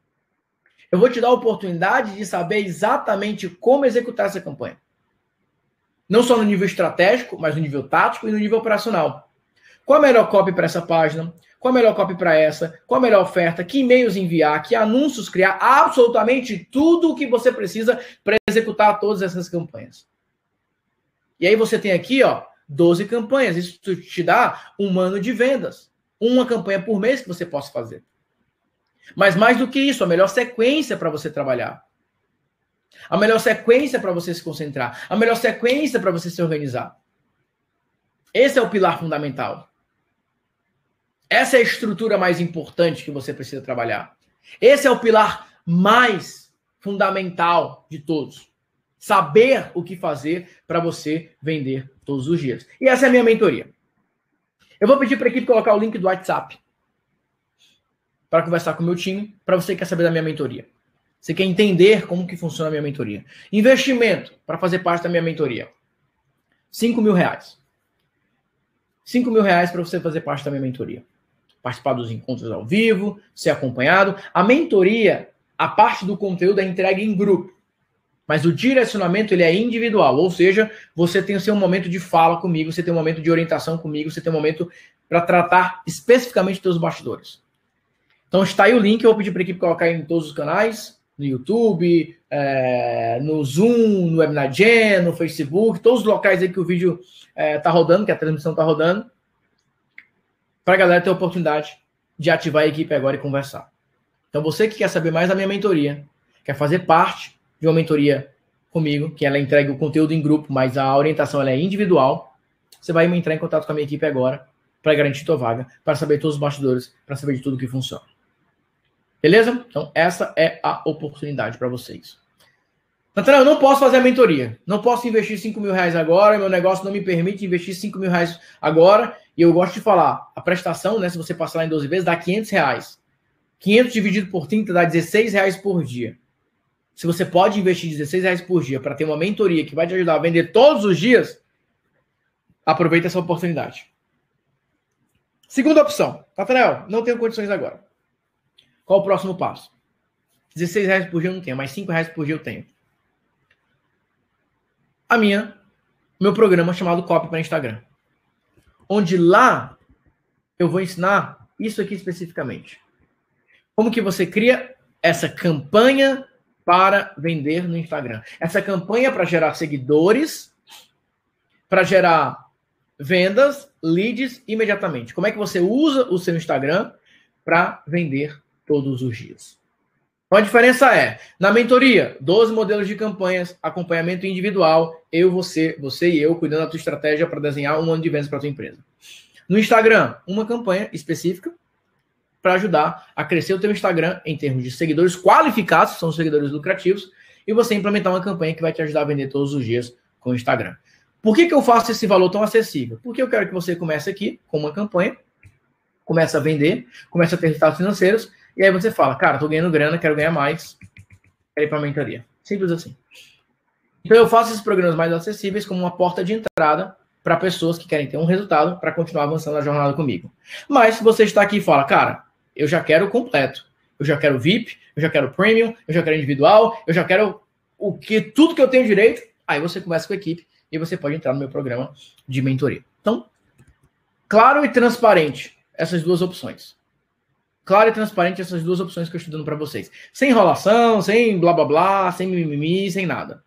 A: Eu vou te dar a oportunidade de saber exatamente como executar essa campanha. Não só no nível estratégico, mas no nível tático e no nível operacional. Qual a melhor copy para essa página? Qual a melhor copy para essa? Qual a melhor oferta? Que e-mails enviar? Que anúncios criar? Absolutamente tudo o que você precisa para executar todas essas campanhas. E aí você tem aqui, ó, 12 campanhas. Isso te dá um ano de vendas uma campanha por mês que você possa fazer. Mas mais do que isso, a melhor sequência para você trabalhar. A melhor sequência para você se concentrar. A melhor sequência para você se organizar. Esse é o pilar fundamental. Essa é a estrutura mais importante que você precisa trabalhar. Esse é o pilar mais fundamental de todos. Saber o que fazer para você vender todos os dias. E essa é a minha mentoria. Eu vou pedir para a equipe colocar o link do WhatsApp para conversar com o meu time, para você que quer saber da minha mentoria. Você quer entender como que funciona a minha mentoria. Investimento para fazer parte da minha mentoria. 5 mil reais. 5 mil reais para você fazer parte da minha mentoria. Participar dos encontros ao vivo, ser acompanhado. A mentoria, a parte do conteúdo é entregue em grupo. Mas o direcionamento ele é individual, ou seja, você tem o seu momento de fala comigo, você tem um momento de orientação comigo, você tem um momento para tratar especificamente dos bastidores. Então está aí o link, eu vou pedir para a equipe colocar em todos os canais, no YouTube, é, no Zoom, no Webinar no Facebook, todos os locais aí que o vídeo está eh, é, rodando, que a transmissão está rodando, para a galera ter a oportunidade de ativar a equipe agora e conversar. Então você que quer saber mais da minha mentoria, quer fazer parte de uma mentoria comigo, que ela entrega o conteúdo em grupo, mas a orientação ela é individual, você vai entrar em contato com a minha equipe agora para garantir tua vaga, para saber todos os bastidores, para saber de tudo que funciona. Beleza? Então, essa é a oportunidade para vocês. Natália, eu não posso fazer a mentoria. Não posso investir 5 mil reais agora. Meu negócio não me permite investir 5 mil reais agora. E eu gosto de falar, a prestação, né? Se você passar lá em 12 vezes, dá 500 reais. 500 dividido por 30 dá 16 reais por dia se você pode investir 16 reais por dia para ter uma mentoria que vai te ajudar a vender todos os dias, aproveita essa oportunidade. Segunda opção, Nathanael, não tenho condições agora. Qual o próximo passo? 16 reais por dia eu não tenho, mas 5 reais por dia eu tenho. A minha, meu programa chamado Copy para Instagram. Onde lá eu vou ensinar isso aqui especificamente. Como que você cria essa campanha para vender no Instagram. Essa campanha é para gerar seguidores, para gerar vendas, leads imediatamente. Como é que você usa o seu Instagram para vender todos os dias? Então a diferença é, na mentoria, 12 modelos de campanhas, acompanhamento individual, eu, você, você e eu, cuidando da tua estratégia para desenhar um ano de vendas para tua empresa. No Instagram, uma campanha específica, para ajudar a crescer o teu Instagram em termos de seguidores qualificados, são seguidores lucrativos, e você implementar uma campanha que vai te ajudar a vender todos os dias com o Instagram. Por que, que eu faço esse valor tão acessível? Porque eu quero que você comece aqui com uma campanha, comece a vender, comece a ter resultados financeiros, e aí você fala, cara, tô ganhando grana, quero ganhar mais, quero ir para a mentoria. Simples assim. Então eu faço esses programas mais acessíveis como uma porta de entrada para pessoas que querem ter um resultado para continuar avançando a jornada comigo. Mas se você está aqui e fala, cara, eu já quero completo. Eu já quero VIP, eu já quero premium, eu já quero individual, eu já quero o que tudo que eu tenho direito. Aí você começa com a equipe e você pode entrar no meu programa de mentoria. Então, claro e transparente essas duas opções. Claro e transparente essas duas opções que eu estou dando para vocês. Sem enrolação, sem blá blá blá, sem mimimi, sem nada.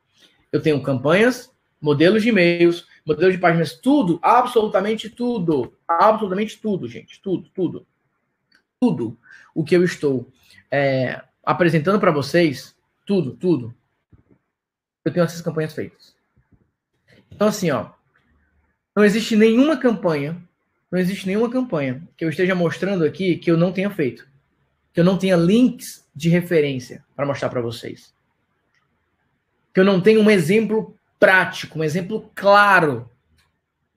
A: Eu tenho campanhas, modelos de e-mails, modelos de páginas, tudo, absolutamente tudo. Absolutamente tudo, gente. Tudo, tudo tudo o que eu estou é, apresentando para vocês, tudo, tudo, eu tenho essas campanhas feitas. Então, assim, ó, não existe nenhuma campanha, não existe nenhuma campanha que eu esteja mostrando aqui que eu não tenha feito, que eu não tenha links de referência para mostrar para vocês, que eu não tenha um exemplo prático, um exemplo claro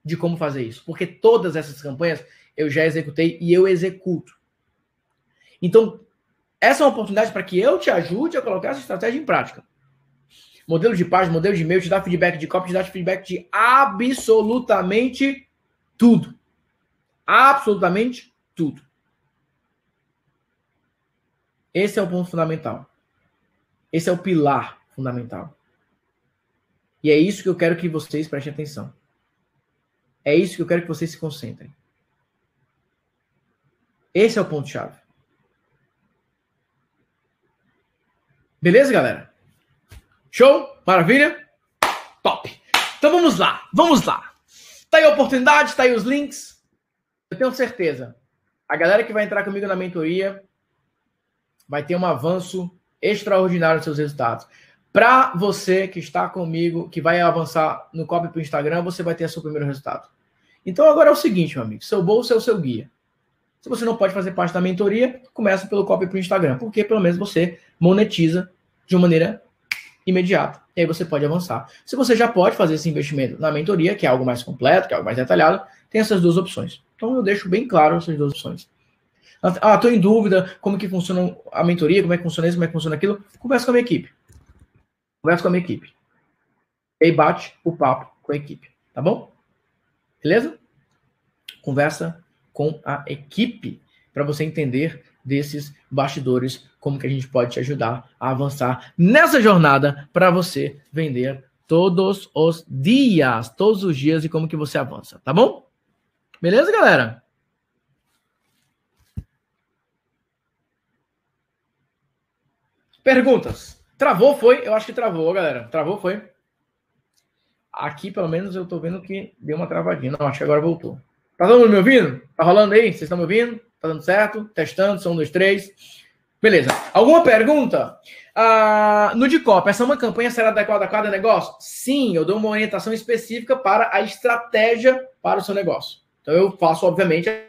A: de como fazer isso, porque todas essas campanhas eu já executei e eu executo. Então, essa é uma oportunidade para que eu te ajude a colocar essa estratégia em prática. Modelo de página, modelo de e-mail, te dá feedback de copy, te dá feedback de absolutamente tudo. Absolutamente tudo. Esse é o ponto fundamental. Esse é o pilar fundamental. E é isso que eu quero que vocês prestem atenção. É isso que eu quero que vocês se concentrem. Esse é o ponto-chave. Beleza, galera? Show? Maravilha? Top! Então vamos lá, vamos lá. Tá aí a oportunidade, tá aí os links. Eu tenho certeza. A galera que vai entrar comigo na mentoria vai ter um avanço extraordinário nos seus resultados. Para você que está comigo, que vai avançar no copy para o Instagram, você vai ter seu primeiro resultado. Então agora é o seguinte, meu amigo: seu bolso é o seu guia. Se você não pode fazer parte da mentoria, começa pelo copy para o Instagram, porque pelo menos você monetiza de uma maneira imediata. E aí você pode avançar. Se você já pode fazer esse investimento na mentoria, que é algo mais completo, que é algo mais detalhado, tem essas duas opções. Então eu deixo bem claro essas duas opções. Ah, estou em dúvida como que funciona a mentoria, como é que funciona isso, como é que funciona aquilo. conversa com a minha equipe. conversa com a minha equipe. E aí bate o papo com a equipe, tá bom? Beleza? Conversa com a equipe para você entender desses bastidores, como que a gente pode te ajudar a avançar nessa jornada para você vender todos os dias, todos os dias e como que você avança, tá bom? Beleza, galera? Perguntas. Travou foi? Eu acho que travou, galera. Travou foi? Aqui, pelo menos, eu tô vendo que deu uma travadinha. Não, acho que agora voltou. Tá todo mundo me ouvindo? Tá rolando aí? Vocês estão me ouvindo? Tá dando certo? Testando, são um, dois, três. Beleza. Alguma pergunta? Ah, no Dicop, essa é uma campanha será adequada a cada negócio? Sim, eu dou uma orientação específica para a estratégia para o seu negócio. Então eu faço, obviamente, o que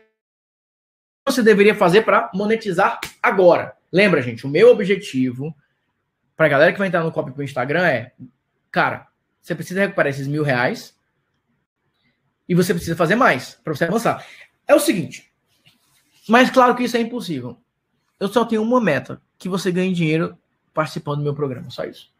A: você deveria fazer para monetizar agora. Lembra, gente, o meu objetivo para a galera que vai entrar no copy para o Instagram é, cara, você precisa recuperar esses mil reais e você precisa fazer mais para você avançar. É o seguinte, mas claro que isso é impossível. Eu só tenho uma meta: que você ganhe dinheiro participando do meu programa. Só isso.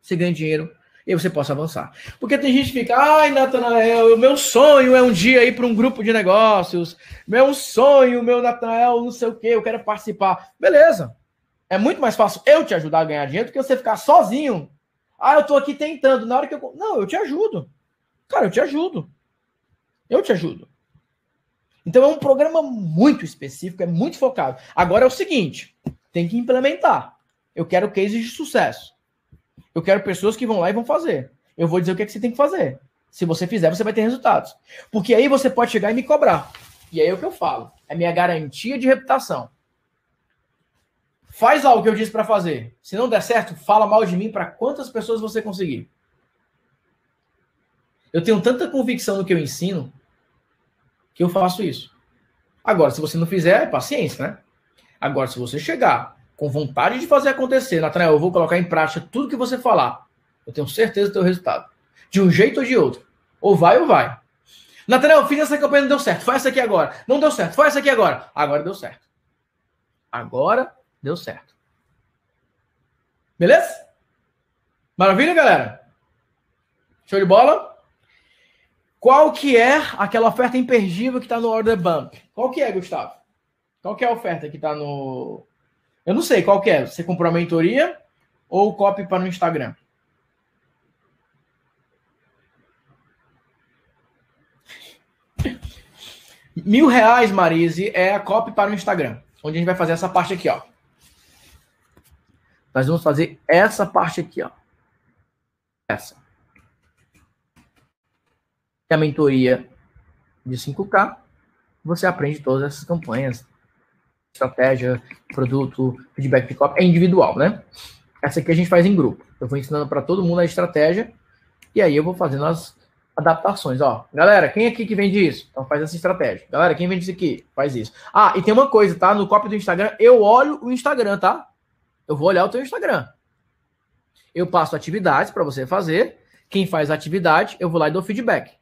A: Você ganha dinheiro e você possa avançar. Porque tem gente que fica, ai, Natanael, o meu sonho é um dia ir para um grupo de negócios. Meu sonho, meu Natanael, não sei o que, eu quero participar. Beleza. É muito mais fácil eu te ajudar a ganhar dinheiro do que você ficar sozinho. Ah, eu tô aqui tentando. Na hora que eu. Não, eu te ajudo. Cara, eu te ajudo. Eu te ajudo. Então é um programa muito específico, é muito focado. Agora é o seguinte: tem que implementar. Eu quero cases de sucesso. Eu quero pessoas que vão lá e vão fazer. Eu vou dizer o que, é que você tem que fazer. Se você fizer, você vai ter resultados. Porque aí você pode chegar e me cobrar. E aí é o que eu falo: é minha garantia de reputação. Faz algo que eu disse para fazer. Se não der certo, fala mal de mim para quantas pessoas você conseguir. Eu tenho tanta convicção no que eu ensino que eu faço isso. Agora, se você não fizer, é paciência, né? Agora, se você chegar com vontade de fazer acontecer, Natanael, eu vou colocar em prática tudo que você falar, eu tenho certeza do teu resultado. De um jeito ou de outro. Ou vai ou vai. Natanael, fiz essa campanha, não deu certo. Faz essa aqui agora. Não deu certo. Faz essa aqui agora. Agora deu certo. Agora deu certo. Beleza? Maravilha, galera? Show de bola? Qual que é aquela oferta imperdível que está no order bump? Qual que é, Gustavo? Qual que é a oferta que está no... Eu não sei, qual que é? Você comprou a mentoria ou copy para o Instagram? Mil reais, Marise, é a copy para o Instagram. Onde a gente vai fazer essa parte aqui, ó. Nós vamos fazer essa parte aqui, ó. Essa. E a mentoria de 5K, você aprende todas essas campanhas, estratégia, produto, feedback de copy, é individual, né? Essa aqui a gente faz em grupo. Eu vou ensinando para todo mundo a estratégia e aí eu vou fazendo as adaptações, ó. Galera, quem aqui que vende isso? Então faz essa estratégia. Galera, quem vende isso aqui? Faz isso. Ah, e tem uma coisa, tá? No copy do Instagram, eu olho o Instagram, tá? Eu vou olhar o teu Instagram. Eu passo atividades para você fazer. Quem faz atividade, eu vou lá e dou feedback.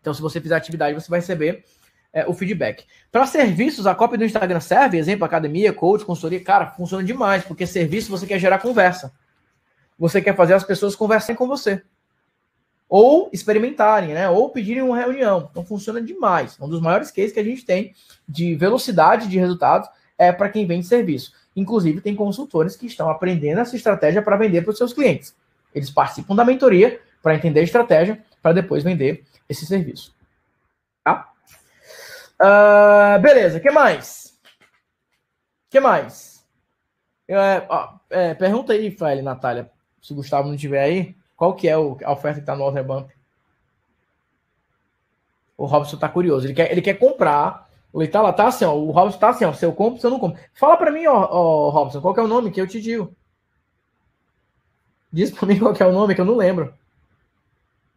A: Então, se você fizer atividade, você vai receber é, o feedback. Para serviços, a cópia do Instagram serve, exemplo, academia, coach, consultoria, cara, funciona demais, porque serviço você quer gerar conversa. Você quer fazer as pessoas conversarem com você. Ou experimentarem, né? Ou pedirem uma reunião. Então funciona demais. Um dos maiores cases que a gente tem de velocidade de resultados é para quem vende serviço. Inclusive, tem consultores que estão aprendendo essa estratégia para vender para os seus clientes. Eles participam da mentoria para entender a estratégia, para depois vender esse serviço. Tá? Uh, beleza, o que mais? O que mais? é, é pergunta aí, Félio, Natália, se o Gustavo não tiver aí, qual que é o, a oferta que está no outro O Robson tá curioso, ele quer, ele quer comprar. Ele tá lá, tá assim, ó, o Robson tá assim, ó, se eu compro, se eu não compro. Fala para mim, ó, ó, Robson, qual que é o nome que eu te digo. Diz para mim qual que é o nome que eu não lembro.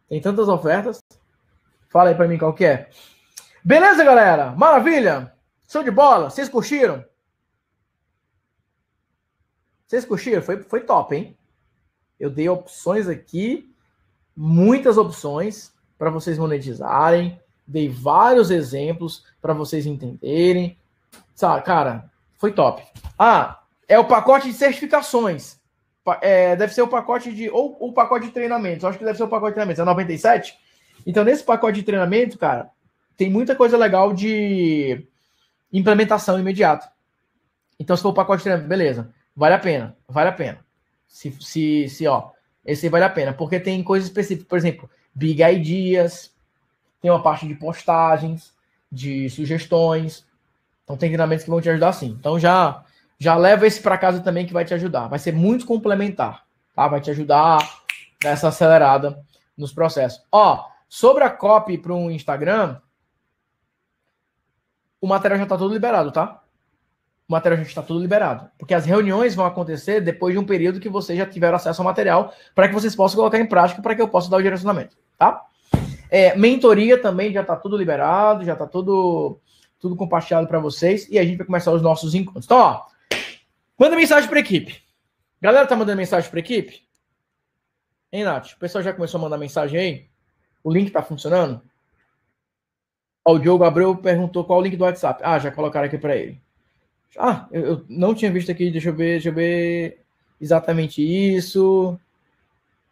A: Tem tantas ofertas. Fala aí para mim qual que é. Beleza, galera? Maravilha! Show de bola! Vocês curtiram? Vocês curtiram? Foi, foi top, hein? Eu dei opções aqui, muitas opções para vocês monetizarem. Dei vários exemplos para vocês entenderem. Sabe, cara, foi top. Ah, é o pacote de certificações. É, deve ser o pacote de. Ou o pacote de treinamentos. Eu acho que deve ser o pacote de treinamentos. É 97? Então, nesse pacote de treinamento, cara, tem muita coisa legal de implementação imediata. Então, se for o pacote de treinamento, beleza, vale a pena, vale a pena. Se, se, se ó, esse vale a pena, porque tem coisas específicas, por exemplo, Big Ideas, tem uma parte de postagens, de sugestões. Então, tem treinamentos que vão te ajudar sim. Então, já já leva esse para casa também que vai te ajudar. Vai ser muito complementar, tá? Vai te ajudar nessa acelerada nos processos. Ó, Sobre a copy para um Instagram, o material já está todo liberado, tá? O material já está todo liberado. Porque as reuniões vão acontecer depois de um período que vocês já tiveram acesso ao material para que vocês possam colocar em prática, para que eu possa dar o direcionamento, tá? É, mentoria também já está tudo liberado, já está tudo, tudo compartilhado para vocês e a gente vai começar os nossos encontros. Então, ó, manda mensagem para equipe. Galera, tá mandando mensagem para equipe? Hein, Nath? O pessoal já começou a mandar mensagem aí? O link está funcionando? Ó, o Diogo Abreu perguntou qual o link do WhatsApp. Ah, já colocaram aqui para ele. Ah, eu, eu, não tinha visto aqui. Deixa eu ver, deixa eu ver exatamente isso.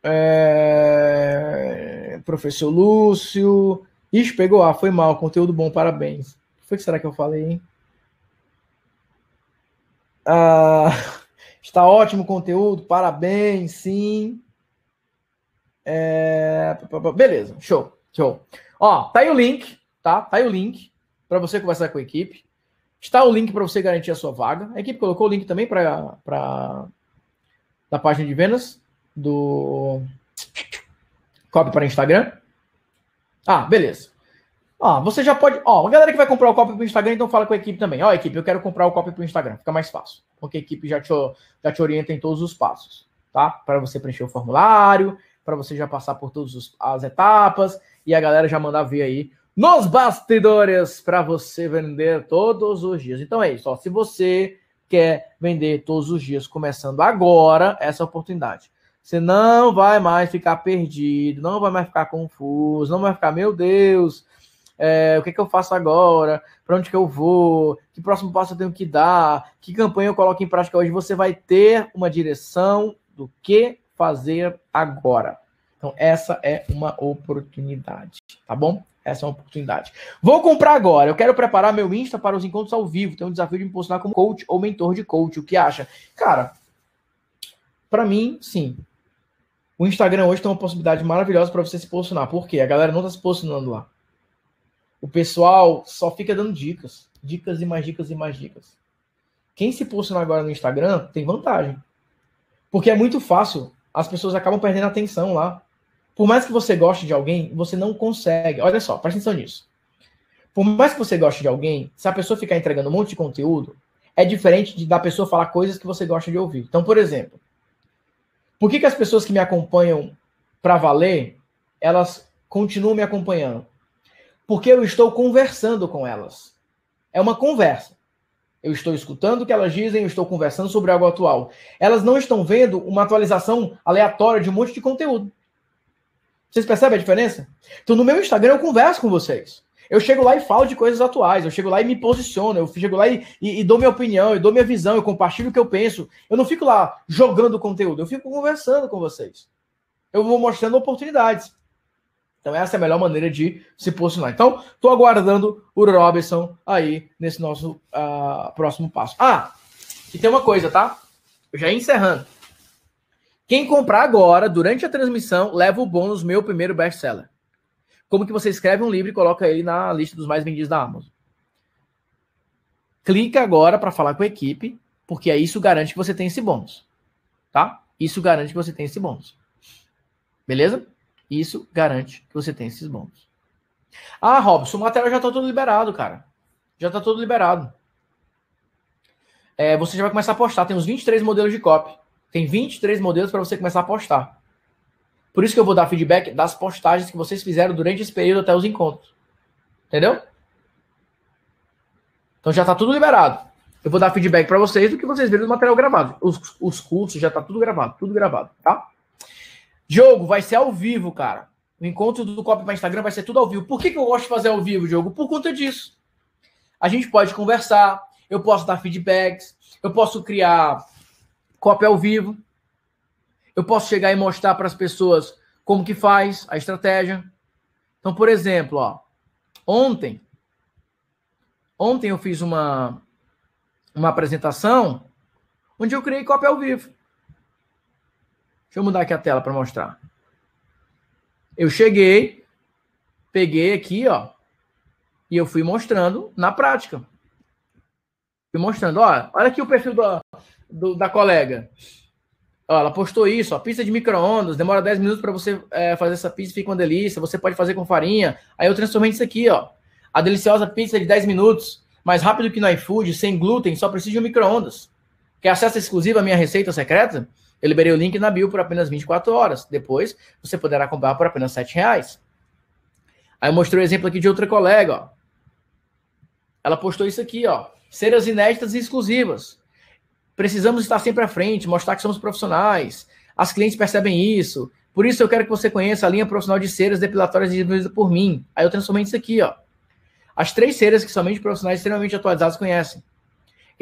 A: É... Professor Lúcio. Ixi, pegou. Ah, foi mal. Conteúdo bom, parabéns. O que foi que será que eu falei, hein? Ah, (laughs) está ótimo o conteúdo, parabéns, sim. É... Beleza, show, show. Ó, tá aí o link, tá? Tá aí o link para você conversar com a equipe. Está o link para você garantir a sua vaga. A equipe colocou o link também para pra... da página de vendas do copy para Instagram. Ah, beleza. Ó, você já pode. Ó, a galera que vai comprar o copy para o Instagram, então fala com a equipe também. Ó, equipe, eu quero comprar o copy para o Instagram. Fica mais fácil, porque a equipe já te, já te orienta em todos os passos, tá? Para você preencher o formulário, para você já passar por todas as etapas e a galera já mandar ver aí nos bastidores para você vender todos os dias. Então é isso, ó, se você quer vender todos os dias, começando agora, essa é oportunidade. Você não vai mais ficar perdido, não vai mais ficar confuso, não vai ficar, meu Deus, é, o que, é que eu faço agora? Para onde que eu vou? Que próximo passo eu tenho que dar? Que campanha eu coloco em prática hoje? Você vai ter uma direção do que fazer agora. Então, essa é uma oportunidade, tá bom? Essa é uma oportunidade. Vou comprar agora. Eu quero preparar meu Insta para os encontros ao vivo. Tem um desafio de me posicionar como coach ou mentor de coach. O que acha? Cara, para mim, sim. O Instagram hoje tem uma possibilidade maravilhosa para você se posicionar. Por quê? A galera não está se posicionando lá. O pessoal só fica dando dicas. Dicas e mais dicas e mais dicas. Quem se posicionar agora no Instagram tem vantagem. Porque é muito fácil as pessoas acabam perdendo atenção lá. Por mais que você goste de alguém, você não consegue. Olha só, presta atenção nisso. Por mais que você goste de alguém, se a pessoa ficar entregando um monte de conteúdo, é diferente de da pessoa falar coisas que você gosta de ouvir. Então, por exemplo, por que, que as pessoas que me acompanham para valer, elas continuam me acompanhando? Porque eu estou conversando com elas. É uma conversa. Eu estou escutando o que elas dizem, eu estou conversando sobre algo atual. Elas não estão vendo uma atualização aleatória de um monte de conteúdo. Vocês percebem a diferença? Então, no meu Instagram, eu converso com vocês. Eu chego lá e falo de coisas atuais, eu chego lá e me posiciono, eu chego lá e, e, e, dou minha opinião, eu dou minha visão, eu compartilho o que eu penso. Eu não fico lá jogando conteúdo, eu fico conversando com vocês. Eu vou mostrando oportunidades. Então essa é a melhor maneira de se posicionar. Então, estou aguardando o Robinson aí nesse nosso uh, próximo passo. Ah, e tem uma coisa, tá? Já encerrando. Quem comprar agora, durante a transmissão, leva o bônus meu primeiro best-seller. Como que você escreve um livro e coloca ele na lista dos mais vendidos da Amazon. Clica agora para falar com a equipe, porque é isso garante que você tem esse bônus. Tá? Isso garante que você tem esse bônus. Beleza? Isso garante que você tem esses bônus. Ah, Robson, o material já está todo liberado, cara. Já está todo liberado. É, você já vai começar a postar. Tem uns 23 modelos de copy. Tem 23 modelos para você começar a postar. Por isso que eu vou dar feedback das postagens que vocês fizeram durante esse período até os encontros. Entendeu? Então já está tudo liberado. Eu vou dar feedback para vocês do que vocês viram do material gravado. Os, os cursos já está tudo gravado, tudo gravado, tá? Diogo, vai ser ao vivo, cara. O encontro do Copa para Instagram vai ser tudo ao vivo. Por que, que eu gosto de fazer ao vivo, Diogo? Por conta disso. A gente pode conversar, eu posso dar feedbacks, eu posso criar Copa ao vivo, eu posso chegar e mostrar para as pessoas como que faz a estratégia. Então, por exemplo, ó, ontem, ontem eu fiz uma, uma apresentação onde eu criei Copa ao vivo. Deixa eu mudar aqui a tela para mostrar. Eu cheguei, peguei aqui, ó, e eu fui mostrando na prática. Fui mostrando, ó, olha aqui o perfil do, do da colega. Ó, ela postou isso, ó, pizza de micro-ondas, demora 10 minutos para você é, fazer essa pizza, fica uma delícia, você pode fazer com farinha. Aí eu transformei isso aqui, ó, a deliciosa pizza de 10 minutos, mais rápido que no iFood, sem glúten, só precisa de um micro-ondas. Quer acesso exclusivo à minha receita secreta? Eu liberei o link na bio por apenas 24 horas. Depois, você poderá comprar por apenas 7 reais. Aí eu mostrei o um exemplo aqui de outra colega, ó. Ela postou isso aqui, ó. Ceras inéditas e exclusivas. Precisamos estar sempre à frente, mostrar que somos profissionais. As clientes percebem isso. Por isso eu quero que você conheça a linha profissional de ceras depilatórias desenvolvida por mim. Aí eu transformei isso aqui, ó. As três ceras que somente profissionais extremamente atualizados conhecem.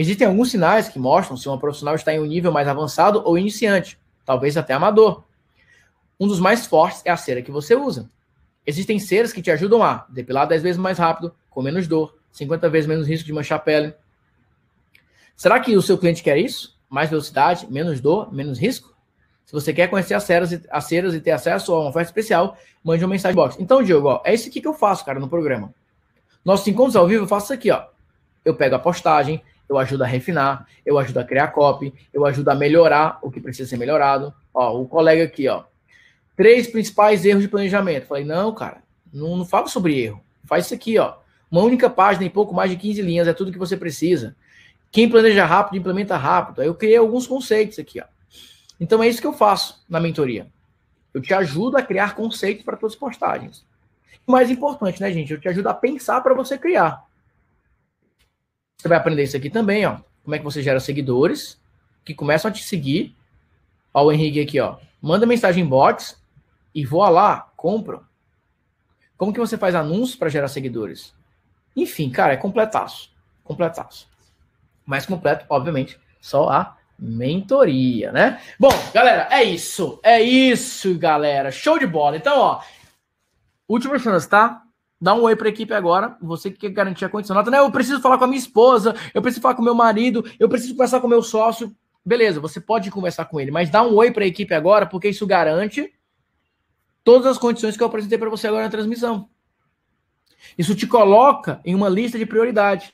A: Existem alguns sinais que mostram se uma profissional está em um nível mais avançado ou iniciante, talvez até amador. Um dos mais fortes é a cera que você usa. Existem ceras que te ajudam a depilar 10 vezes mais rápido, com menos dor, 50 vezes menos risco de manchar a pele. Será que o seu cliente quer isso? Mais velocidade, menos dor, menos risco? Se você quer conhecer as ceras, e, as ceras e ter acesso a uma oferta especial, mande uma mensagem box. Então, Diogo, ó, é isso aqui que eu faço, cara, no programa. Nossos encontros ao vivo eu faço isso aqui, ó. Eu pego a postagem, eu ajudo a refinar, eu ajudo a criar copy, eu ajudo a melhorar o que precisa ser melhorado. Ó, o colega aqui, ó. Três principais erros de planejamento. Falei, não, cara, não, não falo sobre erro. Faz isso aqui, ó. Uma única página e pouco mais de 15 linhas é tudo que você precisa. Quem planeja rápido, implementa rápido. Aí eu criei alguns conceitos aqui, ó. Então é isso que eu faço na mentoria. Eu te ajudo a criar conceitos para tuas postagens. O mais importante, né, gente? Eu te ajudo a pensar para você criar. Você vai aprender isso aqui também, ó. Como é que você gera seguidores que começam a te seguir. Ó, o Henrique aqui, ó. Manda mensagem em bots e voa lá, compra Como que você faz anúncios para gerar seguidores? Enfim, cara, é completaço. Completaço. Mais completo, obviamente, só a mentoria, né? Bom, galera, é isso. É isso, galera. Show de bola. Então, ó, últimas chance, tá? Dá um oi para a equipe agora. Você que quer garantir a condição. não né? Eu preciso falar com a minha esposa, eu preciso falar com o meu marido, eu preciso conversar com o meu sócio. Beleza, você pode conversar com ele, mas dá um oi para a equipe agora, porque isso garante todas as condições que eu apresentei para você agora na transmissão. Isso te coloca em uma lista de prioridade.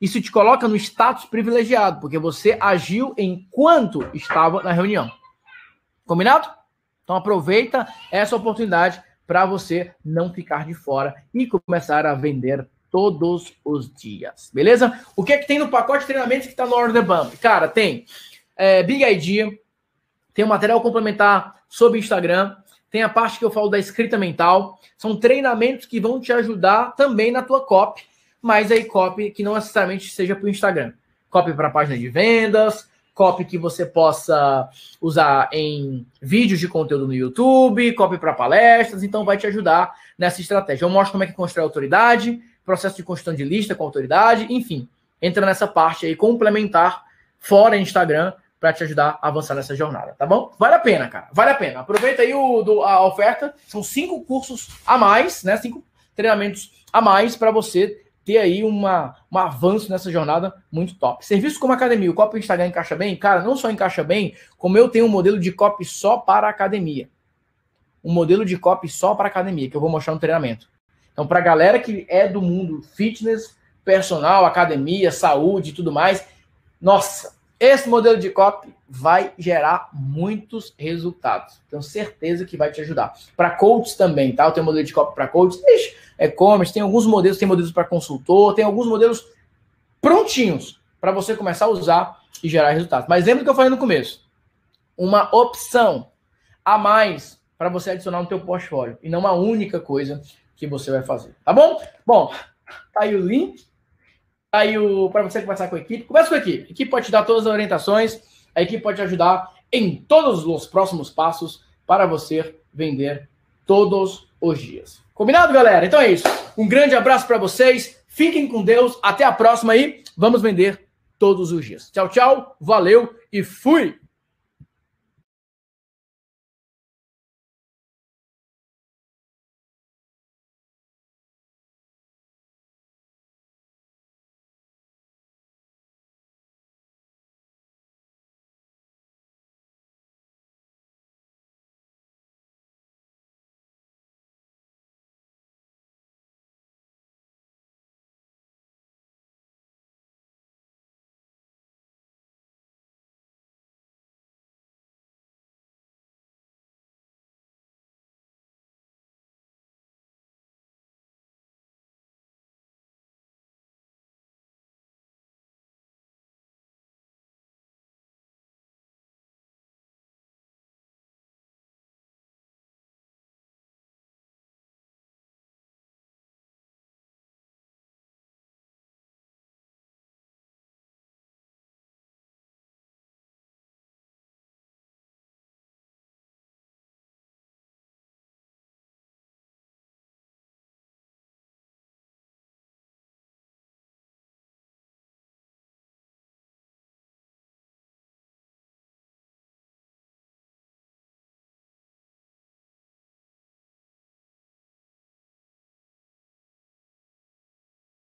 A: Isso te coloca no status privilegiado, porque você agiu enquanto estava na reunião. Combinado? Então aproveita essa oportunidade para você não ficar de fora e começar a vender todos os dias, beleza? O que é que tem no pacote de treinamentos que está no Order Bump? Cara, tem é, Big Idea, tem o um material complementar sobre Instagram, tem a parte que eu falo da escrita mental, são treinamentos que vão te ajudar também na tua copy, mas aí copy que não necessariamente seja para o Instagram. Copy para a página de vendas, copy que você possa usar em vídeos de conteúdo no YouTube, copy para palestras, então vai te ajudar nessa estratégia. Eu mostro como é que constrói autoridade, processo de construção de lista com autoridade, enfim, entra nessa parte aí complementar fora Instagram para te ajudar a avançar nessa jornada, tá bom? Vale a pena, cara, vale a pena. Aproveita aí o, do, a oferta, são cinco cursos a mais, né? Cinco treinamentos a mais para você ter aí uma, um avanço nessa jornada muito top. Serviço como academia, o copy Instagram encaixa bem? Cara, não só encaixa bem, como eu tenho um modelo de copy só para academia. Um modelo de copy só para academia, que eu vou mostrar no treinamento. Então, para a galera que é do mundo fitness, personal, academia, saúde e tudo mais, nossa, esse modelo de copy vai gerar muitos resultados. Tenho certeza que vai te ajudar. Para coaches também, tá? Eu tenho um modelo de copy para coaches. Ixi, e-commerce, tem alguns modelos, tem modelos para consultor, tem alguns modelos prontinhos para você começar a usar e gerar resultados. Mas lembra que eu falei no começo? Uma opção a mais para você adicionar no teu portfólio e não uma única coisa que você vai fazer, tá bom? Bom, tá aí o link, tá aí o para você conversar com a equipe. Começa com a equipe. A equipe pode te dar todas as orientações, a equipe pode te ajudar em todos os próximos passos para você vender todos os dias. Combinado, galera? Então é isso. Um grande abraço para vocês. Fiquem com Deus. Até a próxima aí. Vamos vender todos os dias. Tchau, tchau. Valeu e fui!